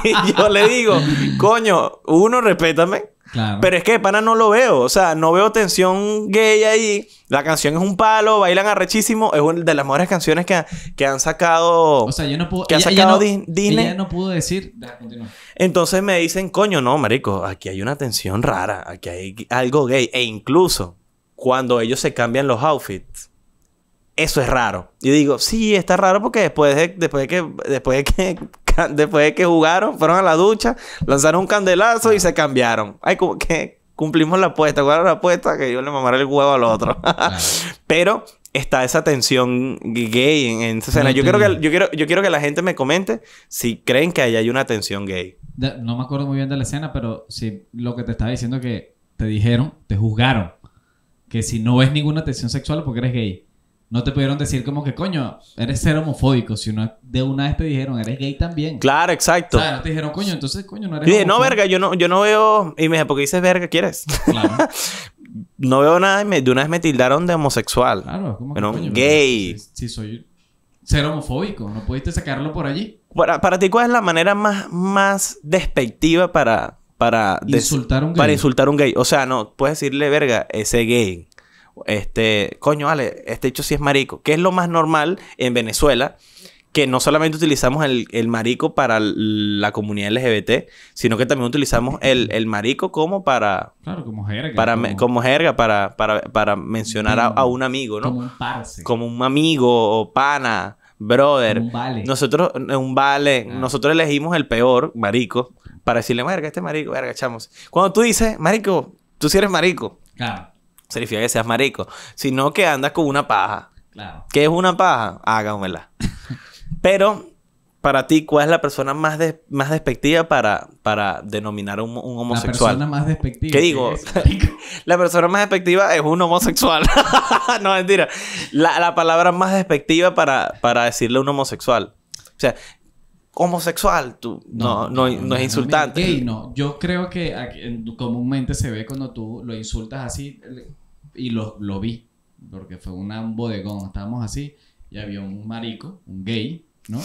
y yo le digo, coño, uno, respétame. Pero es que pana no lo veo. O sea, no veo tensión gay ahí. La canción es un palo, bailan arrechísimo. Es una de las mejores canciones que, que han sacado. O sea, yo no puedo. Que Disney. pudo decir. Entonces me dicen, coño, no, marico, aquí hay una tensión rara. Aquí hay algo gay. E incluso cuando ellos se cambian los outfits. Eso es raro. Yo digo, sí, está raro porque después después de que, después de que después de que jugaron, fueron a la ducha, lanzaron un candelazo y se cambiaron. Ay, como que cumplimos la apuesta. ¿Cuál la apuesta? Que yo le mamaré el huevo al otro. Pero está esa tensión gay en, esa escena. yo, quiero que, yo, quiero, yo quiero que la gente me comente si creen que allá hay una tensión gay. no me acuerdo muy bien de la escena, pero si lo que te estaba diciendo que te dijeron, te juzgaron, que si no ves ninguna tensión sexual porque eres gay no te pudieron decir como que, coño, eres ser homofóbico, sino de una vez te dijeron, eres gay también. Claro, exacto. Claro, te dijeron, coño, entonces, coño, no eres Dije, no, verga, yo no, yo no veo... Y me dije, ¿por qué dices verga? ¿Quieres? Claro. no veo nada y de una vez me tildaron de homosexual. Claro, como que, coño, gay. Sí, si, soy ser homofóbico, no pudiste sacarlo por allí. Para, para ti, ¿cuál es la manera más, más despectiva para... Para insultar un Para insultar un gay. O sea, no, puedes decirle, verga, ese gay este, coño, vale, este hecho sí es marico, que es lo más normal en Venezuela, que no solamente utilizamos el, marico para la comunidad LGBT, sino que también utilizamos el, marico como para... Claro, como jerga. Para, como... jerga, para, para, mencionar a, un amigo, ¿no? Como un parce. Como un amigo o pana, brother. un Nosotros, un vale, eh, ah. nosotros elegimos el peor, marico, para decirle, verga, este marico, verga, chamos. Cuando tú dices, marico, tú si eres marico. Claro significa que seas marico, sino que andas con una paja. Claro. ¿Qué es una paja? Ah, la. Pero, para ti, ¿cuál es la persona más, más despectiva para, para denominar un, un homosexual? La persona más despectiva. ¿Qué digo? la persona más despectiva es un homosexual. no, mentira. La, palabra más despectiva para, para decirle a un homosexual. O sea, homosexual, tú, no, no, es insultante. Gay, no. Yo creo que comúnmente se ve cuando tú lo insultas así, y lo, lo vi, porque fue un bodegón, estábamos así, y había un marico, un gay, ¿no?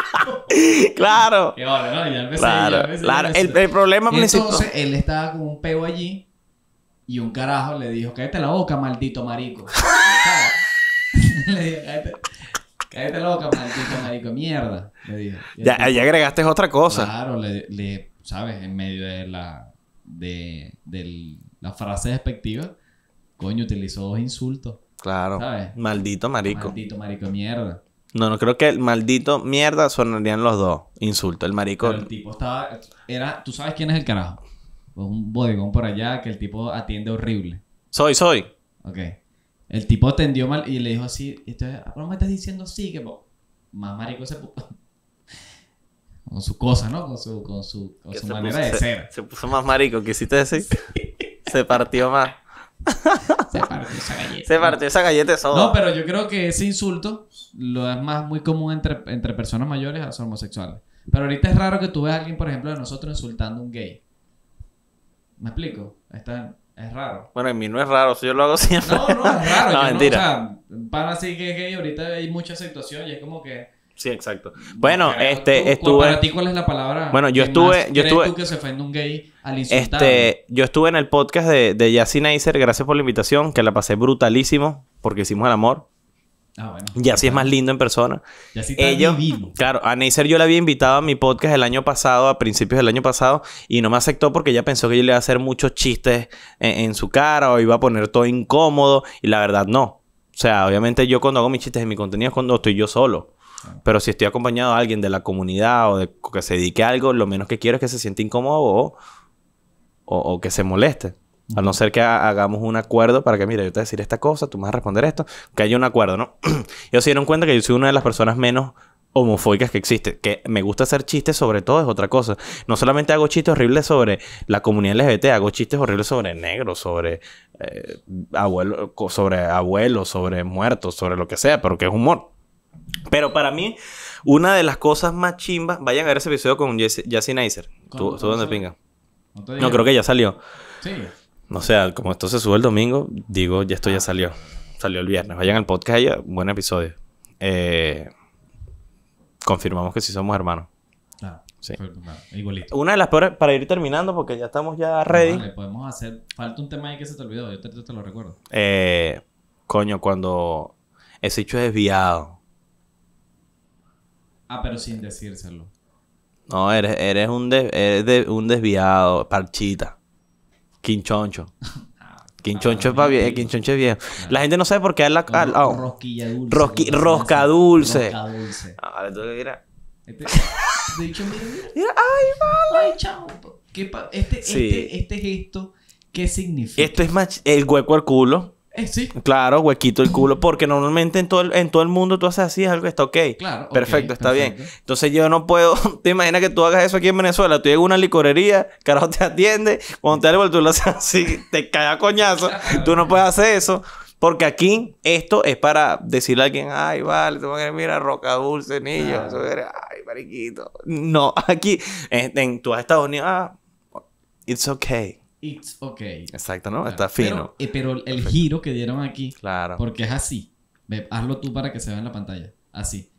claro. Ya empecé, claro, ya claro. El, el, problema Entonces, él estaba con un pego allí y un carajo le dijo, cállate la boca, maldito marico. le dijo, cállate. la boca, maldito marico, mierda. Le dije... Ya, agregaste otra cosa. Claro, le, le, ¿sabes? En medio de la, de, de la frase despectiva coño, utilizó dos insultos. Claro. Maldito marico. Maldito marico mierda. No, no creo que el maldito mierda sonarían los dos. Insulto, el marico. el tipo estaba. Era. ¿Tú sabes quién es el carajo? Es pues un bodegón por allá que el tipo atiende horrible. Soy, soy. Ok. El tipo atendió mal y le dijo así. Entonces, ¿por qué me estás diciendo así? Que más marico se puso. con su cosa, ¿no? Con su, con su, su manera de ser. Se puso más marico, ¿quisiste decir? Se partió más. Se partió esa galleta. Se partió esa galleta No, pero yo creo que ese insulto lo es más muy común entre, entre personas mayores a los homosexuales. Pero ahorita es raro que tú veas a alguien, por ejemplo, de nosotros insultando a un gay. ¿Me explico? es raro. Bueno, en mí no es raro, si yo lo hago siempre. No, no, es raro. no, mentira. o sea, para así que es gay, ahorita hay mucha aceptación y es como que Sí, exacto. Bueno, este, estuve. ¿cuál es la palabra? Bueno, yo estuve. Yo estuve. Tú que se un gay al Este, yo estuve en el podcast de, de Yassi Neisser. Gracias por la invitación, que la pasé brutalísimo porque hicimos el amor. Ah, bueno. así es más lindo en persona. así está Ellos, vivo. Claro, a Neisser yo la había invitado a mi podcast el año pasado, a principios del año pasado, y no me aceptó porque ella pensó que yo le iba a hacer muchos chistes en, en su cara o iba a poner todo incómodo, y la verdad no. O sea, obviamente yo cuando hago mis chistes en mi contenido es cuando estoy yo solo. Pero si estoy acompañado de alguien de la comunidad o de que se dedique a algo, lo menos que quiero es que se sienta incómodo o, que se moleste. A no ser que hagamos un acuerdo para que, mira, yo te voy a decir esta cosa, tú me vas a responder esto, que haya un acuerdo, ¿no? Ellos se dieron cuenta que yo soy una de las personas menos homofóbicas que existe. Que me gusta hacer chistes sobre todo es otra cosa. No solamente hago chistes horribles sobre la comunidad LGBT, hago chistes horribles sobre negros, sobre eh, abuelos, sobre abuelos, sobre muertos, sobre lo que sea, pero que es humor. Pero para mí, una de las cosas más chimbas, vayan a ver ese episodio con Jesse Neisser. ¿Tú, dónde pinga? No, creo que ya salió. Sí. O sea, como esto se sube el domingo, digo, ya esto ya ah. salió. Salió el viernes. Vayan al podcast, ya, buen episodio. Eh, confirmamos que sí somos hermanos. Claro. Ah, sí. Igualito. Una de las peores, para ir terminando, porque ya estamos ya ready. podemos hacer. Falta un tema ahí que se te olvidó, yo te, lo recuerdo. Eh, coño, cuando ese hecho es desviado Ah, pero sin decírselo. No, eres, eres, un, de, un desviado, parchita. Quinchoncho. Ah, quinchoncho, es, bien, viejo. quinchoncho es viejo. Ah. la gente no sabe por qué es la. Oh. Rosquilla dulce. rosca dulce. Rosca dulce. Ah, tú ah, mira. de hecho, mira, mira. ay, vale. Ay, chao. ¿Qué este, sí. este, este, gesto, ¿qué significa? Esto es más. El hueco al culo. Eh, claro, huequito el culo, porque normalmente en todo el, en todo el mundo tú haces así, es algo está ok. Claro. perfecto, está bien. Entonces yo no puedo, te imaginas que tú hagas eso aquí en Venezuela, tú llegas a una licorería, carajo te atiende, cuando te da tú lo haces así, te cae a coñazo, tú no puedes hacer eso. Porque aquí esto es para decirle a alguien, ay, vale, Tú me mira, roca dulce, niño, ay, mariquito. No, aquí, en, toda Estados Unidos, ah, it's okay. It's okay. Exacto, ¿no? Está fino. Eh, pero, el giro que dieron aquí, claro. porque es así. hazlo tú para que se vea en la pantalla. Así.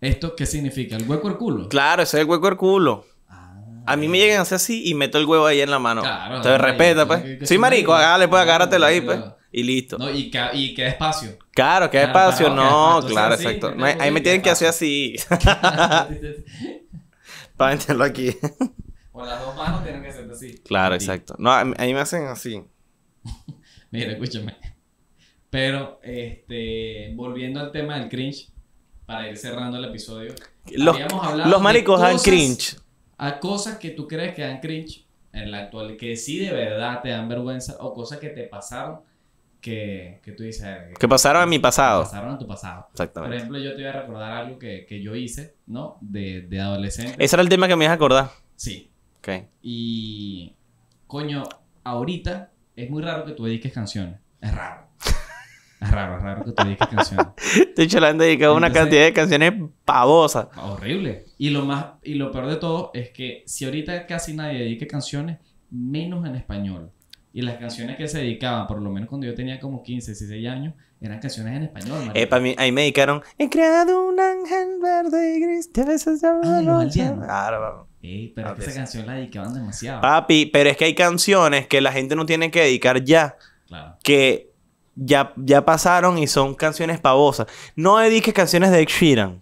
¿Esto qué significa? ¿El hueco al culo? Claro, ese es el hueco el culo. Ah. A mí me llegan a así y meto el huevo ahí en la mano. Claro, Entonces respeta, pues. sí, marico, hágale, pues, agárratelo ahí, pues. Y listo. y, que, queda espacio. Claro, qué espacio. no, claro, exacto. ahí me tienen que hacer así. para meterlo aquí. Con las dos manos tienen que ser así. Claro, exacto. No, a mí me hacen así. Mira, escúchame. Pero, este, volviendo al tema del cringe, para ir cerrando el episodio. Los, los maricos dan cringe. A cosas que tú crees que dan cringe en la actual, que sí de verdad te dan vergüenza, o cosas que te pasaron que, que tú dices. Que, pasaron en mi pasado. Pasaron en tu pasado. Exactamente. Por ejemplo, yo te voy a recordar algo que, que yo hice, ¿no? De, de adolescente. Ese era el tema que me ibas a acordar. Sí. Y, coño, ahorita es muy raro que tú dediques canciones. Es raro. Es raro, es raro que tú dediques canciones. De hecho, le han dedicado una cantidad de canciones pavosas. Horrible. Y lo, más, y lo peor de todo es que si ahorita casi nadie dedique canciones, menos en español. Y las canciones que se dedicaban, por lo menos cuando yo tenía como 15, 16 años, eran canciones en español. ahí me dedicaron. He creado un ángel verde y gris, te besas ah, a Claro, pero es que esa canción la dedicaban demasiado. Papi, pero es que hay canciones que la gente no tiene que dedicar ya. Que ya, ya pasaron y son canciones pavosas. No dediques canciones de Ed Sheeran.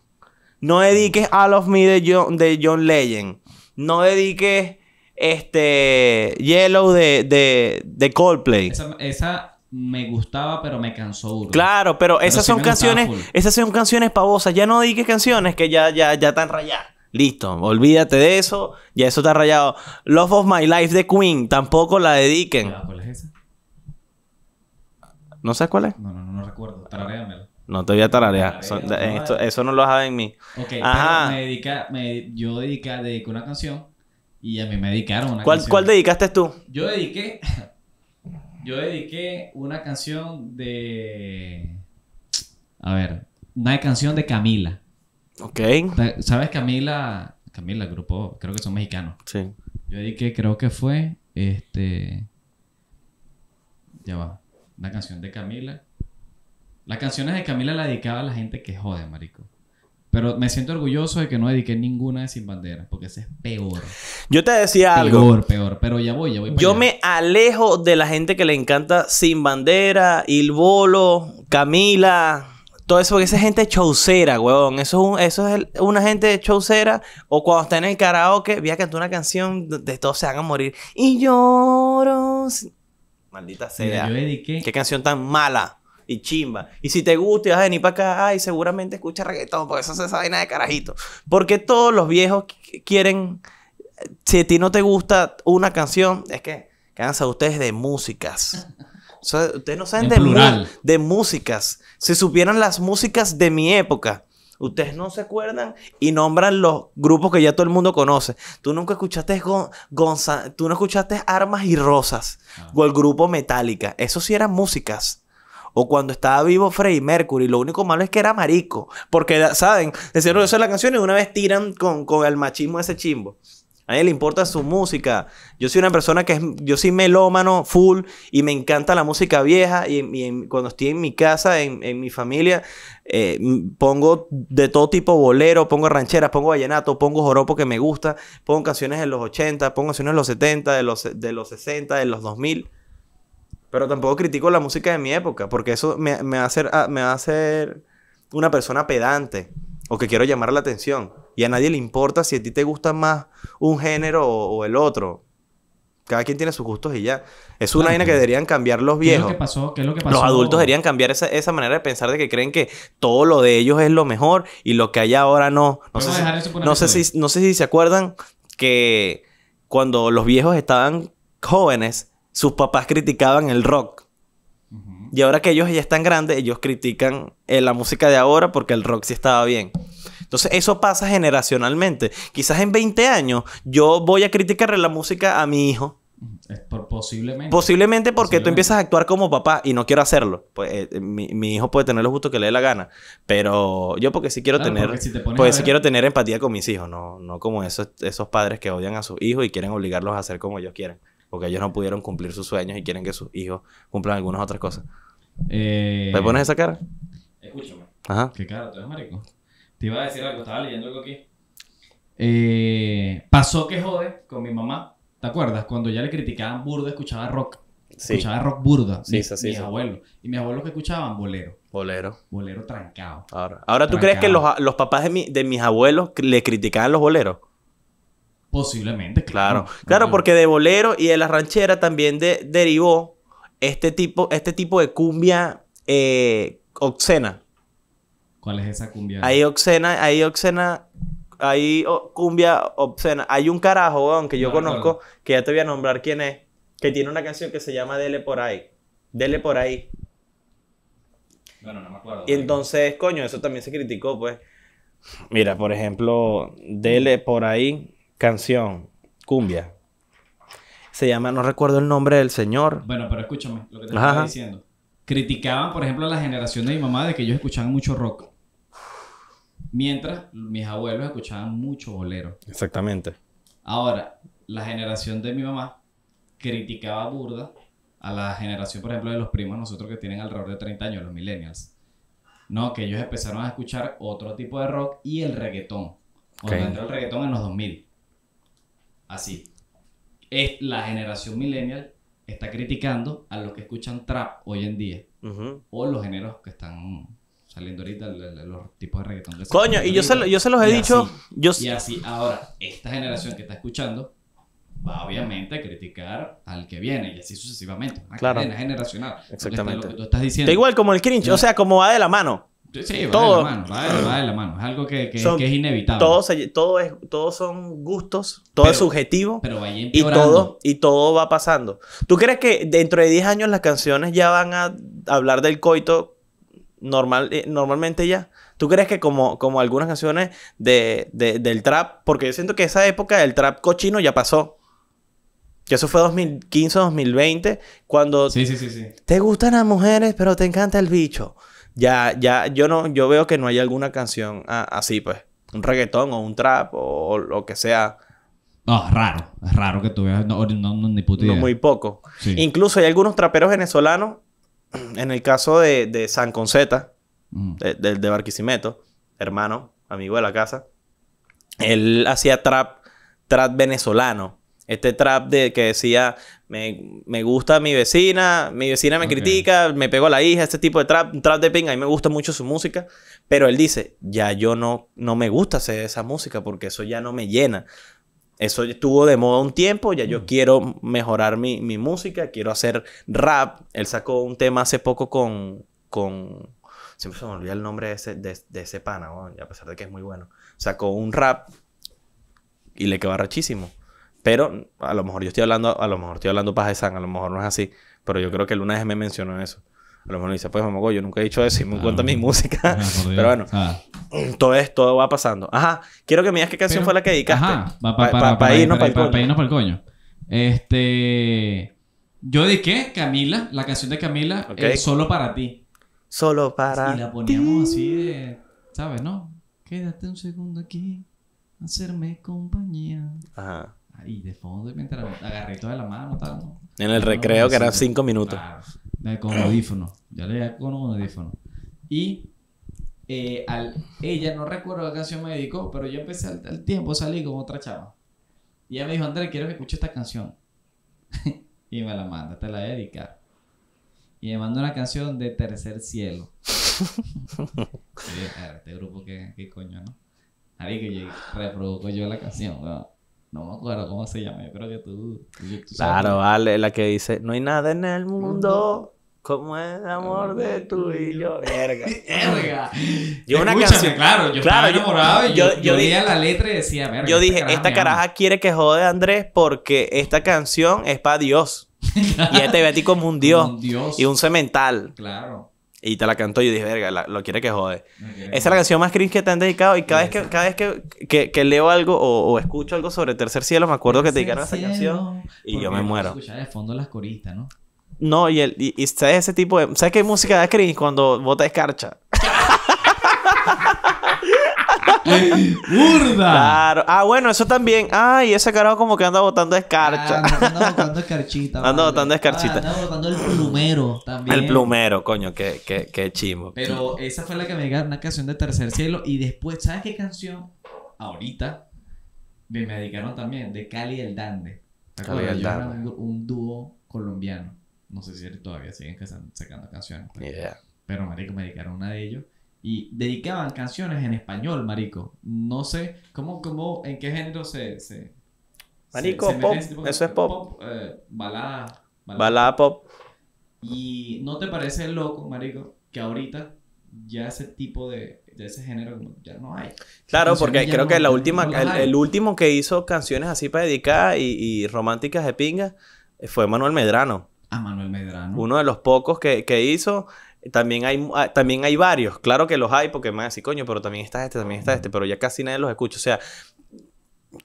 No dediques All of Me de John, Legend. No dediques este Yellow de, Coldplay. Esa, me gustaba, pero me cansó. duro. Claro, pero, esas son canciones. Esas son canciones pavosas. Ya no dediques canciones que ya, ya, ya están rayadas. Listo, olvídate de eso, ya eso está rayado. Love of My Life de Queen, tampoco la dediquen. ¿Cuál es esa? ¿No sé cuál es? No, no, no, recuerdo. Tarareamelo. No te voy a tararear. esto, ah. eso no lo saben en mí. Ok, Ajá. Me dedica, yo dediqué una canción y a mí me dedicaron una ¿Cuál, canción. ¿Cuál dedicaste tú? Yo dediqué. Yo dediqué una canción de. A ver, una canción de Camila. Ok. ¿Sabes Camila? Camila, grupo, creo que son mexicanos. Sí. Yo dediqué, creo que fue, este... Ya va. La canción de Camila. Las canciones de Camila la dedicaba a la gente que jode, marico. Pero me siento orgulloso de que no dediqué ninguna de Sin Bandera porque ese es peor. Yo te decía algo. Peor, peor. Pero ya voy, ya voy. Para Yo me alejo de la gente que le encanta Sin Bandera, Il Bolo, Camila todo eso, porque esa gente chaucera, weón. Eso es, un, eso es una gente chaucera. O cuando está en el karaoke, voy a cantar una canción de todos se hagan morir. Y lloro. Maldita sea. dediqué... Qué canción tan mala y chimba. Y si te gusta y vas a venir para acá, ay, seguramente escucha reggaetón, porque eso se sabe nada de carajito. Porque todos los viejos quieren. Si a ti no te gusta una canción, es que cansa ustedes de músicas. ustedes no saben de, plural de músicas si supieran las músicas de mi época, ustedes no se acuerdan y nombran los grupos que ya todo el mundo conoce. Tú nunca escuchaste tú no escuchaste Armas y Rosas ah. o el grupo Metallica. Eso sí eran músicas. O cuando estaba vivo Freddie Mercury, lo único malo es que era marico. Porque, ¿saben? Decían eso es la canción y una vez tiran con, con el machismo ese chimbo. A él le importa su música. Yo soy una persona que es, yo soy melómano full y me encanta la música vieja y, cuando estoy en mi casa, en, mi familia, eh, pongo de todo tipo bolero, pongo rancheras, pongo vallenato, pongo joropo que me gusta, pongo canciones de los 80, pongo canciones de los 70, de los, de los 60, de los 2000. Pero tampoco critico la música de mi época porque eso me, hace, ah, me va a hacer una persona pedante o que quiero llamar la atención. Y a nadie le importa si a ti te gusta más un género o, el otro. Cada quien tiene sus gustos y ya. Es una que deberían cambiar los viejos. ¿Qué lo que pasó? ¿Qué que pasó? Los adultos deberían cambiar esa, manera de pensar de que creen que todo lo de ellos es lo mejor y lo que hay ahora no. No, sé si, no sé, si, se acuerdan que cuando los viejos estaban jóvenes, sus papás criticaban el rock. Y ahora que ellos ya están grandes, ellos critican eh, la música de ahora porque el rock sí estaba bien. Entonces, eso pasa generacionalmente. Quizás en 20 años yo voy a criticarle la música a mi hijo. Por, posiblemente. Posiblemente porque tú empiezas a actuar como papá y no quiero hacerlo. Pues eh, eh, mi, hijo puede tener lo justo que le dé la gana. Pero yo porque sí quiero tener. si, pues, quiero tener empatía con mis hijos, no, no como esos, esos padres que odian a sus hijos y quieren obligarlos a hacer como ellos quieren. Porque ellos no pudieron cumplir sus sueños y quieren que sus hijos cumplan algunas otras cosas. Eh, ¿Me pones esa cara? Escúchame. Ajá. ¿Qué cara? ¿Tú eres marico? Te iba a decir algo, estaba leyendo algo aquí. Eh, pasó que jode con mi mamá. ¿Te acuerdas? Cuando ya le criticaban burda, escuchaba rock. Escuchaba rock burda. Sí, mi, sí, mis abuelos. Y mis abuelos que escuchaban bolero. Bolero. Bolero trancado. Ahora, ahora ¿tú crees que los, papás de, mis abuelos le criticaban los boleros? Posiblemente, claro. Claro, porque de bolero y de la ranchera también derivó este tipo, este tipo de cumbia eh, obscena. ¿Cuál es esa cumbia? Hay oxena, hay oxena, hay oh, cumbia obscena. Hay un carajo, aunque yo conozco, que ya te voy a nombrar quién es, que tiene una canción que se llama Dele por ahí. Dele por ahí. Bueno, no me acuerdo. Y entonces, coño, eso también se criticó, pues. Mira, por ejemplo, Dele por ahí, canción, cumbia. Se llama, no recuerdo el nombre del señor. Bueno, pero escúchame lo que te diciendo. Criticaban, por ejemplo, a la generación de mi mamá de que ellos escuchaban mucho rock. Mientras mis abuelos escuchaban mucho bolero. Exactamente. Ahora, la generación de mi mamá criticaba burda a la generación, por ejemplo, de los primos nosotros que tienen alrededor de 30 años, los millennials. No, que ellos empezaron a escuchar otro tipo de rock y el reggaetón. Cuando entró el reggaetón en los 2000. Así. Es, la generación millennial está criticando a los que escuchan trap hoy en día. O los géneros que están saliendo ahorita los, tipos de reggaetón. Coño, y yo se, yo se, los he dicho. Y así, ahora, esta generación que está escuchando va obviamente a criticar al que viene y así sucesivamente. claro. generacional. Exactamente. lo estás diciendo. igual como el cringe, o sea, como va de la mano. Sí, va de la mano, va de, la mano. Es algo que, que, es inevitable. Todos todo son gustos, todo es subjetivo. Pero va y todo, y todo va pasando. ¿Tú crees que dentro de 10 años las canciones ya van a hablar del coito normal, eh, normalmente ya. ¿Tú crees que como, como algunas canciones de, del trap, porque yo siento que esa época del trap cochino ya pasó? Que eso fue 2015, 2020, cuando... Sí, sí, sí, sí. Te gustan las mujeres, pero te encanta el bicho. Ya, ya, yo no, yo veo que no hay alguna canción ah, así, pues. Un reggaetón o un trap o, lo que sea. No, es raro. Es raro que tú veas... No, ni puta No, muy poco. Incluso hay algunos traperos venezolanos en el caso de, San Conceta, mm. de, Barquisimeto, hermano, amigo de la casa, él hacía trap, trap venezolano. Este trap de que decía, me, gusta mi vecina, mi vecina me critica, me pego a la hija, este tipo de trap, trap de ping a mí me gusta mucho su música, pero él dice, ya yo no, no me gusta hacer esa música porque eso ya no me llena. Eso estuvo de moda un tiempo, ya yo quiero mejorar mi, música, quiero hacer rap. Él sacó un tema hace poco con... con... Siempre se me olvida el nombre de ese, de, de ese pana, a pesar de que es muy bueno. Sacó un rap y le quedó rachísimo. Pero a lo mejor yo estoy hablando, a lo mejor estoy hablando paja de sangre, a lo mejor no es así. Pero yo creo que el una vez me mencionó eso a lo mejor dice, pues mamá, yo nunca he dicho eso y me encuentro ah, mi música. pero bueno, ah. todo esto va pasando. Ajá, quiero que me digas qué canción fue la que dedicaste. Ajá, pa, para, irnos para, para, para, irnos para el coño. Este. Yo dediqué Camila, la canción de Camila, eh, okay. solo para ti. Solo para. ti. Y la poníamos así de. ¿Sabes, no? Quédate un segundo aquí, hacerme compañía. Ajá y de fondo, mientras agarré toda la mano, En el recreo, que eran cinco minutos. Claro, con audífono. Yo leía con un audífono. Y eh, al, ella, no recuerdo la canción me dedicó, pero yo empecé al, tiempo, salí con otra chava. Y ella me dijo, Andrés, quiero que escuche esta canción. y me la manda, te la voy dedicar. Y me mandó una canción de Tercer Cielo. este grupo, que coño, no? Ahí que reproduzco yo la canción, ¿no? No me cómo se llama, yo creo que tú. claro, vale, la que dice: No hay nada en el mundo. Como el amor de tú y yo. Verga. Verga. Yo una canción. Claro, yo estaba enamorado y yo, leía la letra y decía, verga. Yo dije, esta, caraja, quiere que jode Andrés porque esta canción es para Dios. y este ti como un Dios. un Dios. Y un cemental. Claro. Y te la cantó y yo dije, verga, lo quiere que jode. Esa es la canción más cringe que te han dedicado y cada vez que, cada vez que, leo algo o, escucho algo sobre Tercer Cielo, me acuerdo que te dedicaron esa canción y yo me muero. de fondo las coristas, ¿no? No, y, el, y, y ¿sabes ese tipo de... ¿Sabes qué música da cringe cuando bota escarcha? ¡Burda! Claro. Ah, bueno, eso también. Ay, ese carajo como que anda botando escarcha. Ah, anda botando escarchita. Anda botando escarchita. Ah, anda botando el plumero también. El plumero, coño, qué, qué, Pero esa fue la que me dieron una canción de Tercer Cielo. Y después, ¿sabes qué canción? Ahorita me dedicaron también, de Cali el Dande. Cali el Dande. Un, dúo colombiano. No sé si todavía siguen sacando canciones. Pero, pues. yeah. pero marico, me dedicaron una de ellos y dedicaban canciones en español, marico. No sé cómo, cómo en qué género se... se marico, pop, eso es pop. Eh, balada, balada. pop. Y ¿no te parece loco, marico, que ahorita ya ese tipo de, de ese género ya no hay. Claro, porque creo que la última, el, último que hizo canciones así para dedicar y, y, románticas de pinga eh, fue Manuel Medrano. Ah, Manuel Medrano. Uno de los pocos que, que hizo también hay, ah, también hay varios, claro que los hay porque me así, coño, pero también está este, también está este, pero ya casi nadie los escucha. O sea,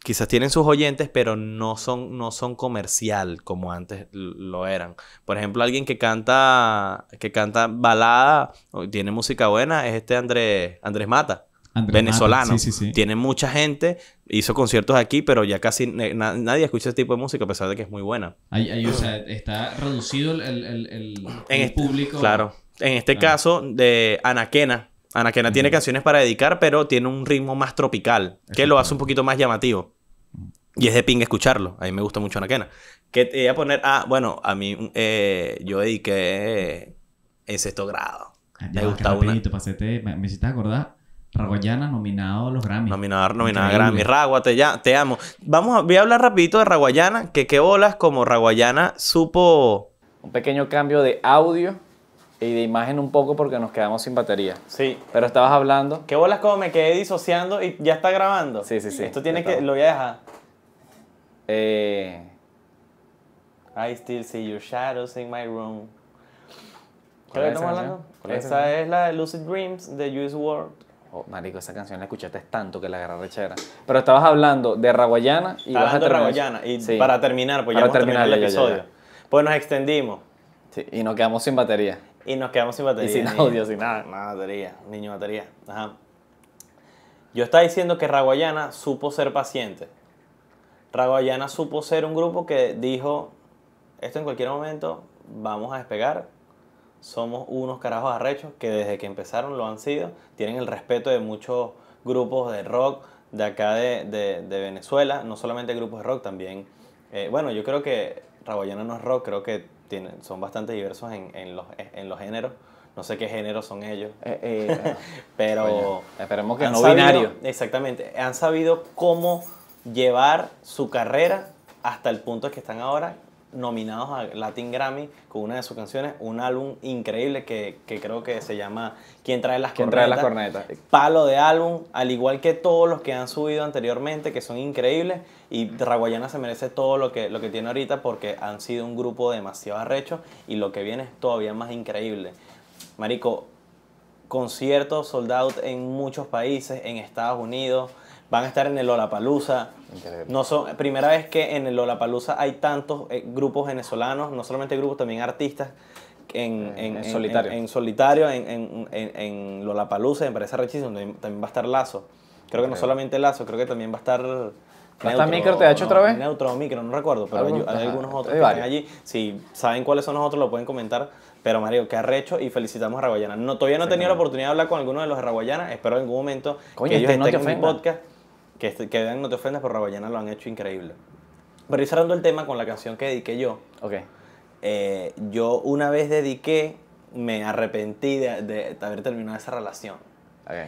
quizás tienen sus oyentes, pero no son, no son comercial como antes lo eran. Por ejemplo, alguien que canta, que canta balada, tiene música buena, es este Andrés, Andrés Mata. venezolano. Tiene mucha gente, hizo conciertos aquí, pero ya casi nadie escucha ese tipo de música, a pesar de que es muy buena. Ahí, o sea, está reducido el, el, el, público. claro. En este caso, de Anaquena. Anaquena tiene canciones para dedicar, pero tiene un ritmo más tropical, que lo hace un poquito más llamativo. Y es de ping escucharlo. A mí me gusta mucho Anaquena. Que te voy a poner. Ah, bueno, a mí eh, yo dediqué en sexto grado. me gusta una. Pasete, me, hiciste acordar. Raguayana nominado a los Grammy. Nominado, nominado a Grammy. Ragua, te, ya, te amo. Vamos, a, voy a hablar rapidito de Raguayana, que qué olas como Raguayana supo... Un pequeño cambio de audio y de imagen un poco porque nos quedamos sin batería. Sí. Pero estabas hablando. ¿Qué bolas como me quedé disociando y ya está grabando? Sí, sí, sí. Esto tiene que. Lo voy a dejar. Eh. I still see your shadows in my room. ¿Qué es Esa es la Lucid Dreams de Juice World. Oh, marico, esa canción la escuchaste tanto que la agarré rechera. Pero estabas hablando de Raguayana y vas a Y para terminar, pues ya vamos terminar, el episodio. Pues nos extendimos. Sí, y nos quedamos sin batería. Y nos quedamos sin batería. Y sin audio, sin nada. Nada, batería, niño batería. Ajá. Yo estaba diciendo que Raguayana supo ser paciente. Raguayana supo ser un grupo que dijo, esto en cualquier momento vamos a despegar. Somos unos carajos arrechos que desde que empezaron lo han sido. Tienen el respeto de muchos grupos de rock de acá de, Venezuela. No solamente grupos de rock, también... Eh, bueno, yo creo que Raguayana no es rock, creo que son bastante diversos en, en, los, eh, en los géneros. No sé qué género son ellos. Eh, eh, pero esperemos que no sabido, binario. Exactamente. Han sabido cómo llevar su carrera hasta el punto que están ahora nominados a Latin Grammy con una de sus canciones, un álbum increíble que, creo que se llama ¿Quién trae las ¿Quién cornetas? las cornetas? Palo de álbum, al igual que todos los que han subido anteriormente, que son increíbles, y Raguayana se merece todo lo que, lo que tiene ahorita porque han sido un grupo demasiado arrecho y lo que viene es todavía más increíble. Marico, conciertos sold out en muchos países, en Estados Unidos, van a estar en el Lollapalooza, no son, primera vez que en el Lollapalooza hay tantos eh, grupos venezolanos, no solamente grupos, también artistas en, solitario, en, solitario, en, en, Lollapalooza, me parece rechísimo, también va a estar Lazo. Creo que no solamente Lazo, creo que también va a estar... micro te ha hecho otra vez? Neutro o micro, no recuerdo, pero hay, algunos otros que están allí. Si saben cuáles son los otros, lo pueden comentar. Pero Mario, qué arrecho y felicitamos a Raguayana. No, todavía no he tenido la oportunidad de hablar con alguno de los de Espero en algún momento que ellos estén podcast que, que vean No te ofendas por Rabayana lo han hecho increíble. Pero ir cerrando el tema con la canción que dediqué yo. Ok. Eh, yo una vez dediqué, me arrepentí de, haber terminado esa relación.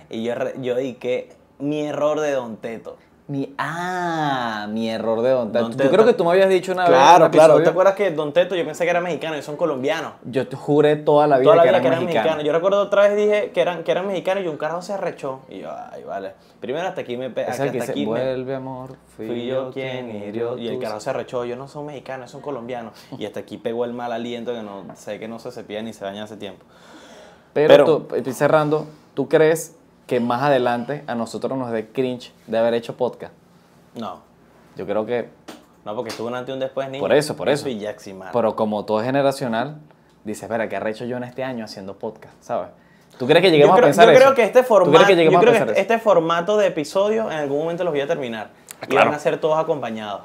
Y yo, yo dediqué mi error de Don Teto. Mi, ah, mi error de Don Teto. Yo creo que tú me habías dicho una vez. Claro, claro. ¿Te acuerdas que Don Teto yo pensé que era mexicano y son colombianos? Yo te juré toda la vida, que, eran mexicanos. Yo recuerdo otra vez dije que eran, que eran mexicanos y un carajo se arrechó. Y yo, ay, vale. Primero hasta aquí me hasta aquí vuelve amor. Fui, yo quien hirió. Y el carajo se arrechó. Yo no soy mexicano, son colombiano Y hasta aquí pegó el mal aliento que no sé que no se cepilla ni se daña hace tiempo. Pero, Estoy cerrando, ¿tú crees que más adelante a nosotros nos dé cringe de haber hecho podcast. No. Yo creo que. No, porque estuvo antes un después, niño. Por eso, por eso. Y Pero como todo es generacional, dices, espera, ¿qué hecho yo en este año haciendo podcast? ¿Sabes? ¿Tú crees que lleguemos a pensar yo eso? Este creo que este yo creo que este formato de episodio en algún momento los voy a terminar. Ah, y van a ser todos acompañados.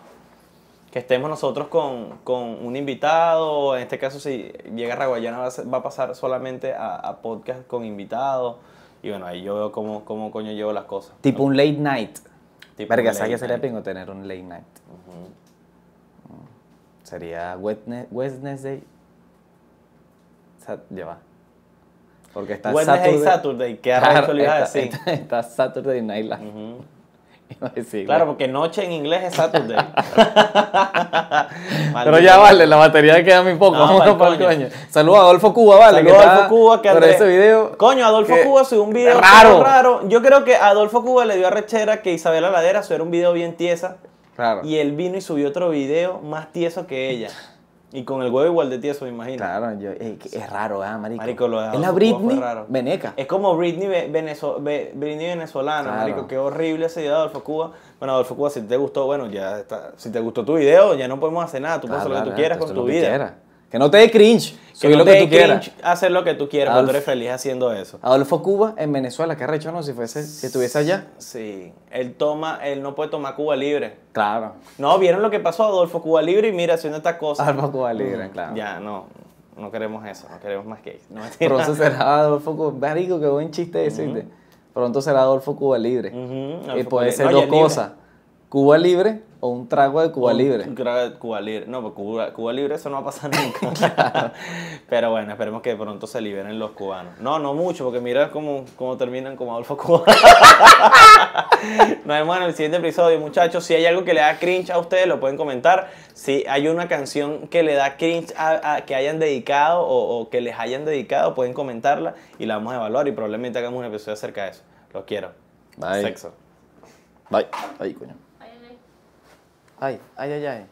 Que estemos nosotros con, un invitado. En este caso, si llega Raguayana, va a pasar solamente a, a podcast con invitados. Y bueno, ahí yo veo cómo, cómo coño llevo las cosas. Tipo un late night. Tipo Verga, ¿sabes qué sería pingo tener un late night? Sería Wednesday. Ya va. Porque está Wednesday Saturday. Saturday, que ahora claro, está, está, Saturday Night Live. claro, porque noche en inglés es Saturday. Pero ya vale, la batería queda muy poco. Saludos a Adolfo Cuba, vale. Adolfo Cuba que video. Coño, Adolfo Cuba subió un video raro. raro. Yo creo que Adolfo Cuba le dio a Rechera que Isabela Aladera subió un video bien tiesa. Claro. Y él vino y subió otro video más tieso que ella. Y con el huevo igual de tieso, me imagino. Claro, eh, es, raro, ¿eh, marico? es la Britney veneca. Es como Britney, Britney venezolana, marico. Qué horrible ese día de Adolfo Cuba. Bueno, Adolfo Cuba, si te gustó, bueno, ya está. Si te gustó tu video, ya no podemos hacer nada. Tú puedes hacer lo que tú quieras con tu vida. Que no te dé cringe. Que no te que tú Hacer lo que tú quieras, Adolfo feliz haciendo eso. Adolfo Cuba en Venezuela, qué recho, Si, fuese, si estuviese allá. Sí, él toma, él no puede tomar Cuba libre. Claro. No, vieron lo que pasó Adolfo Cuba libre y mira, haciendo estas cosa. Adolfo Cuba mm, libre, claro. Ya, no. No queremos eso, no queremos más que eso. Pronto será Adolfo Cuba. qué buen chiste Pronto será Adolfo Cuba libre. y puede ser dos cosas. Cuba Libre o un trago de Cuba Libre. Un trago de Cuba Libre. No, pues Cuba, Libre eso no va a pasar nunca. Pero bueno, esperemos que de pronto se liberen los cubanos. No, no mucho, porque mira cómo, cómo terminan como Adolfo Cuba. Nos vemos en el siguiente episodio, muchachos. Si hay algo que le da cringe a ustedes, lo pueden comentar. Si hay una canción que le da cringe a, que hayan dedicado o, que les hayan dedicado, pueden comentarla y la vamos a evaluar y probablemente hagamos un episodio acerca de eso. Los quiero. Bye. Sexo. Bye. Ahí, coño. はいあいやいやい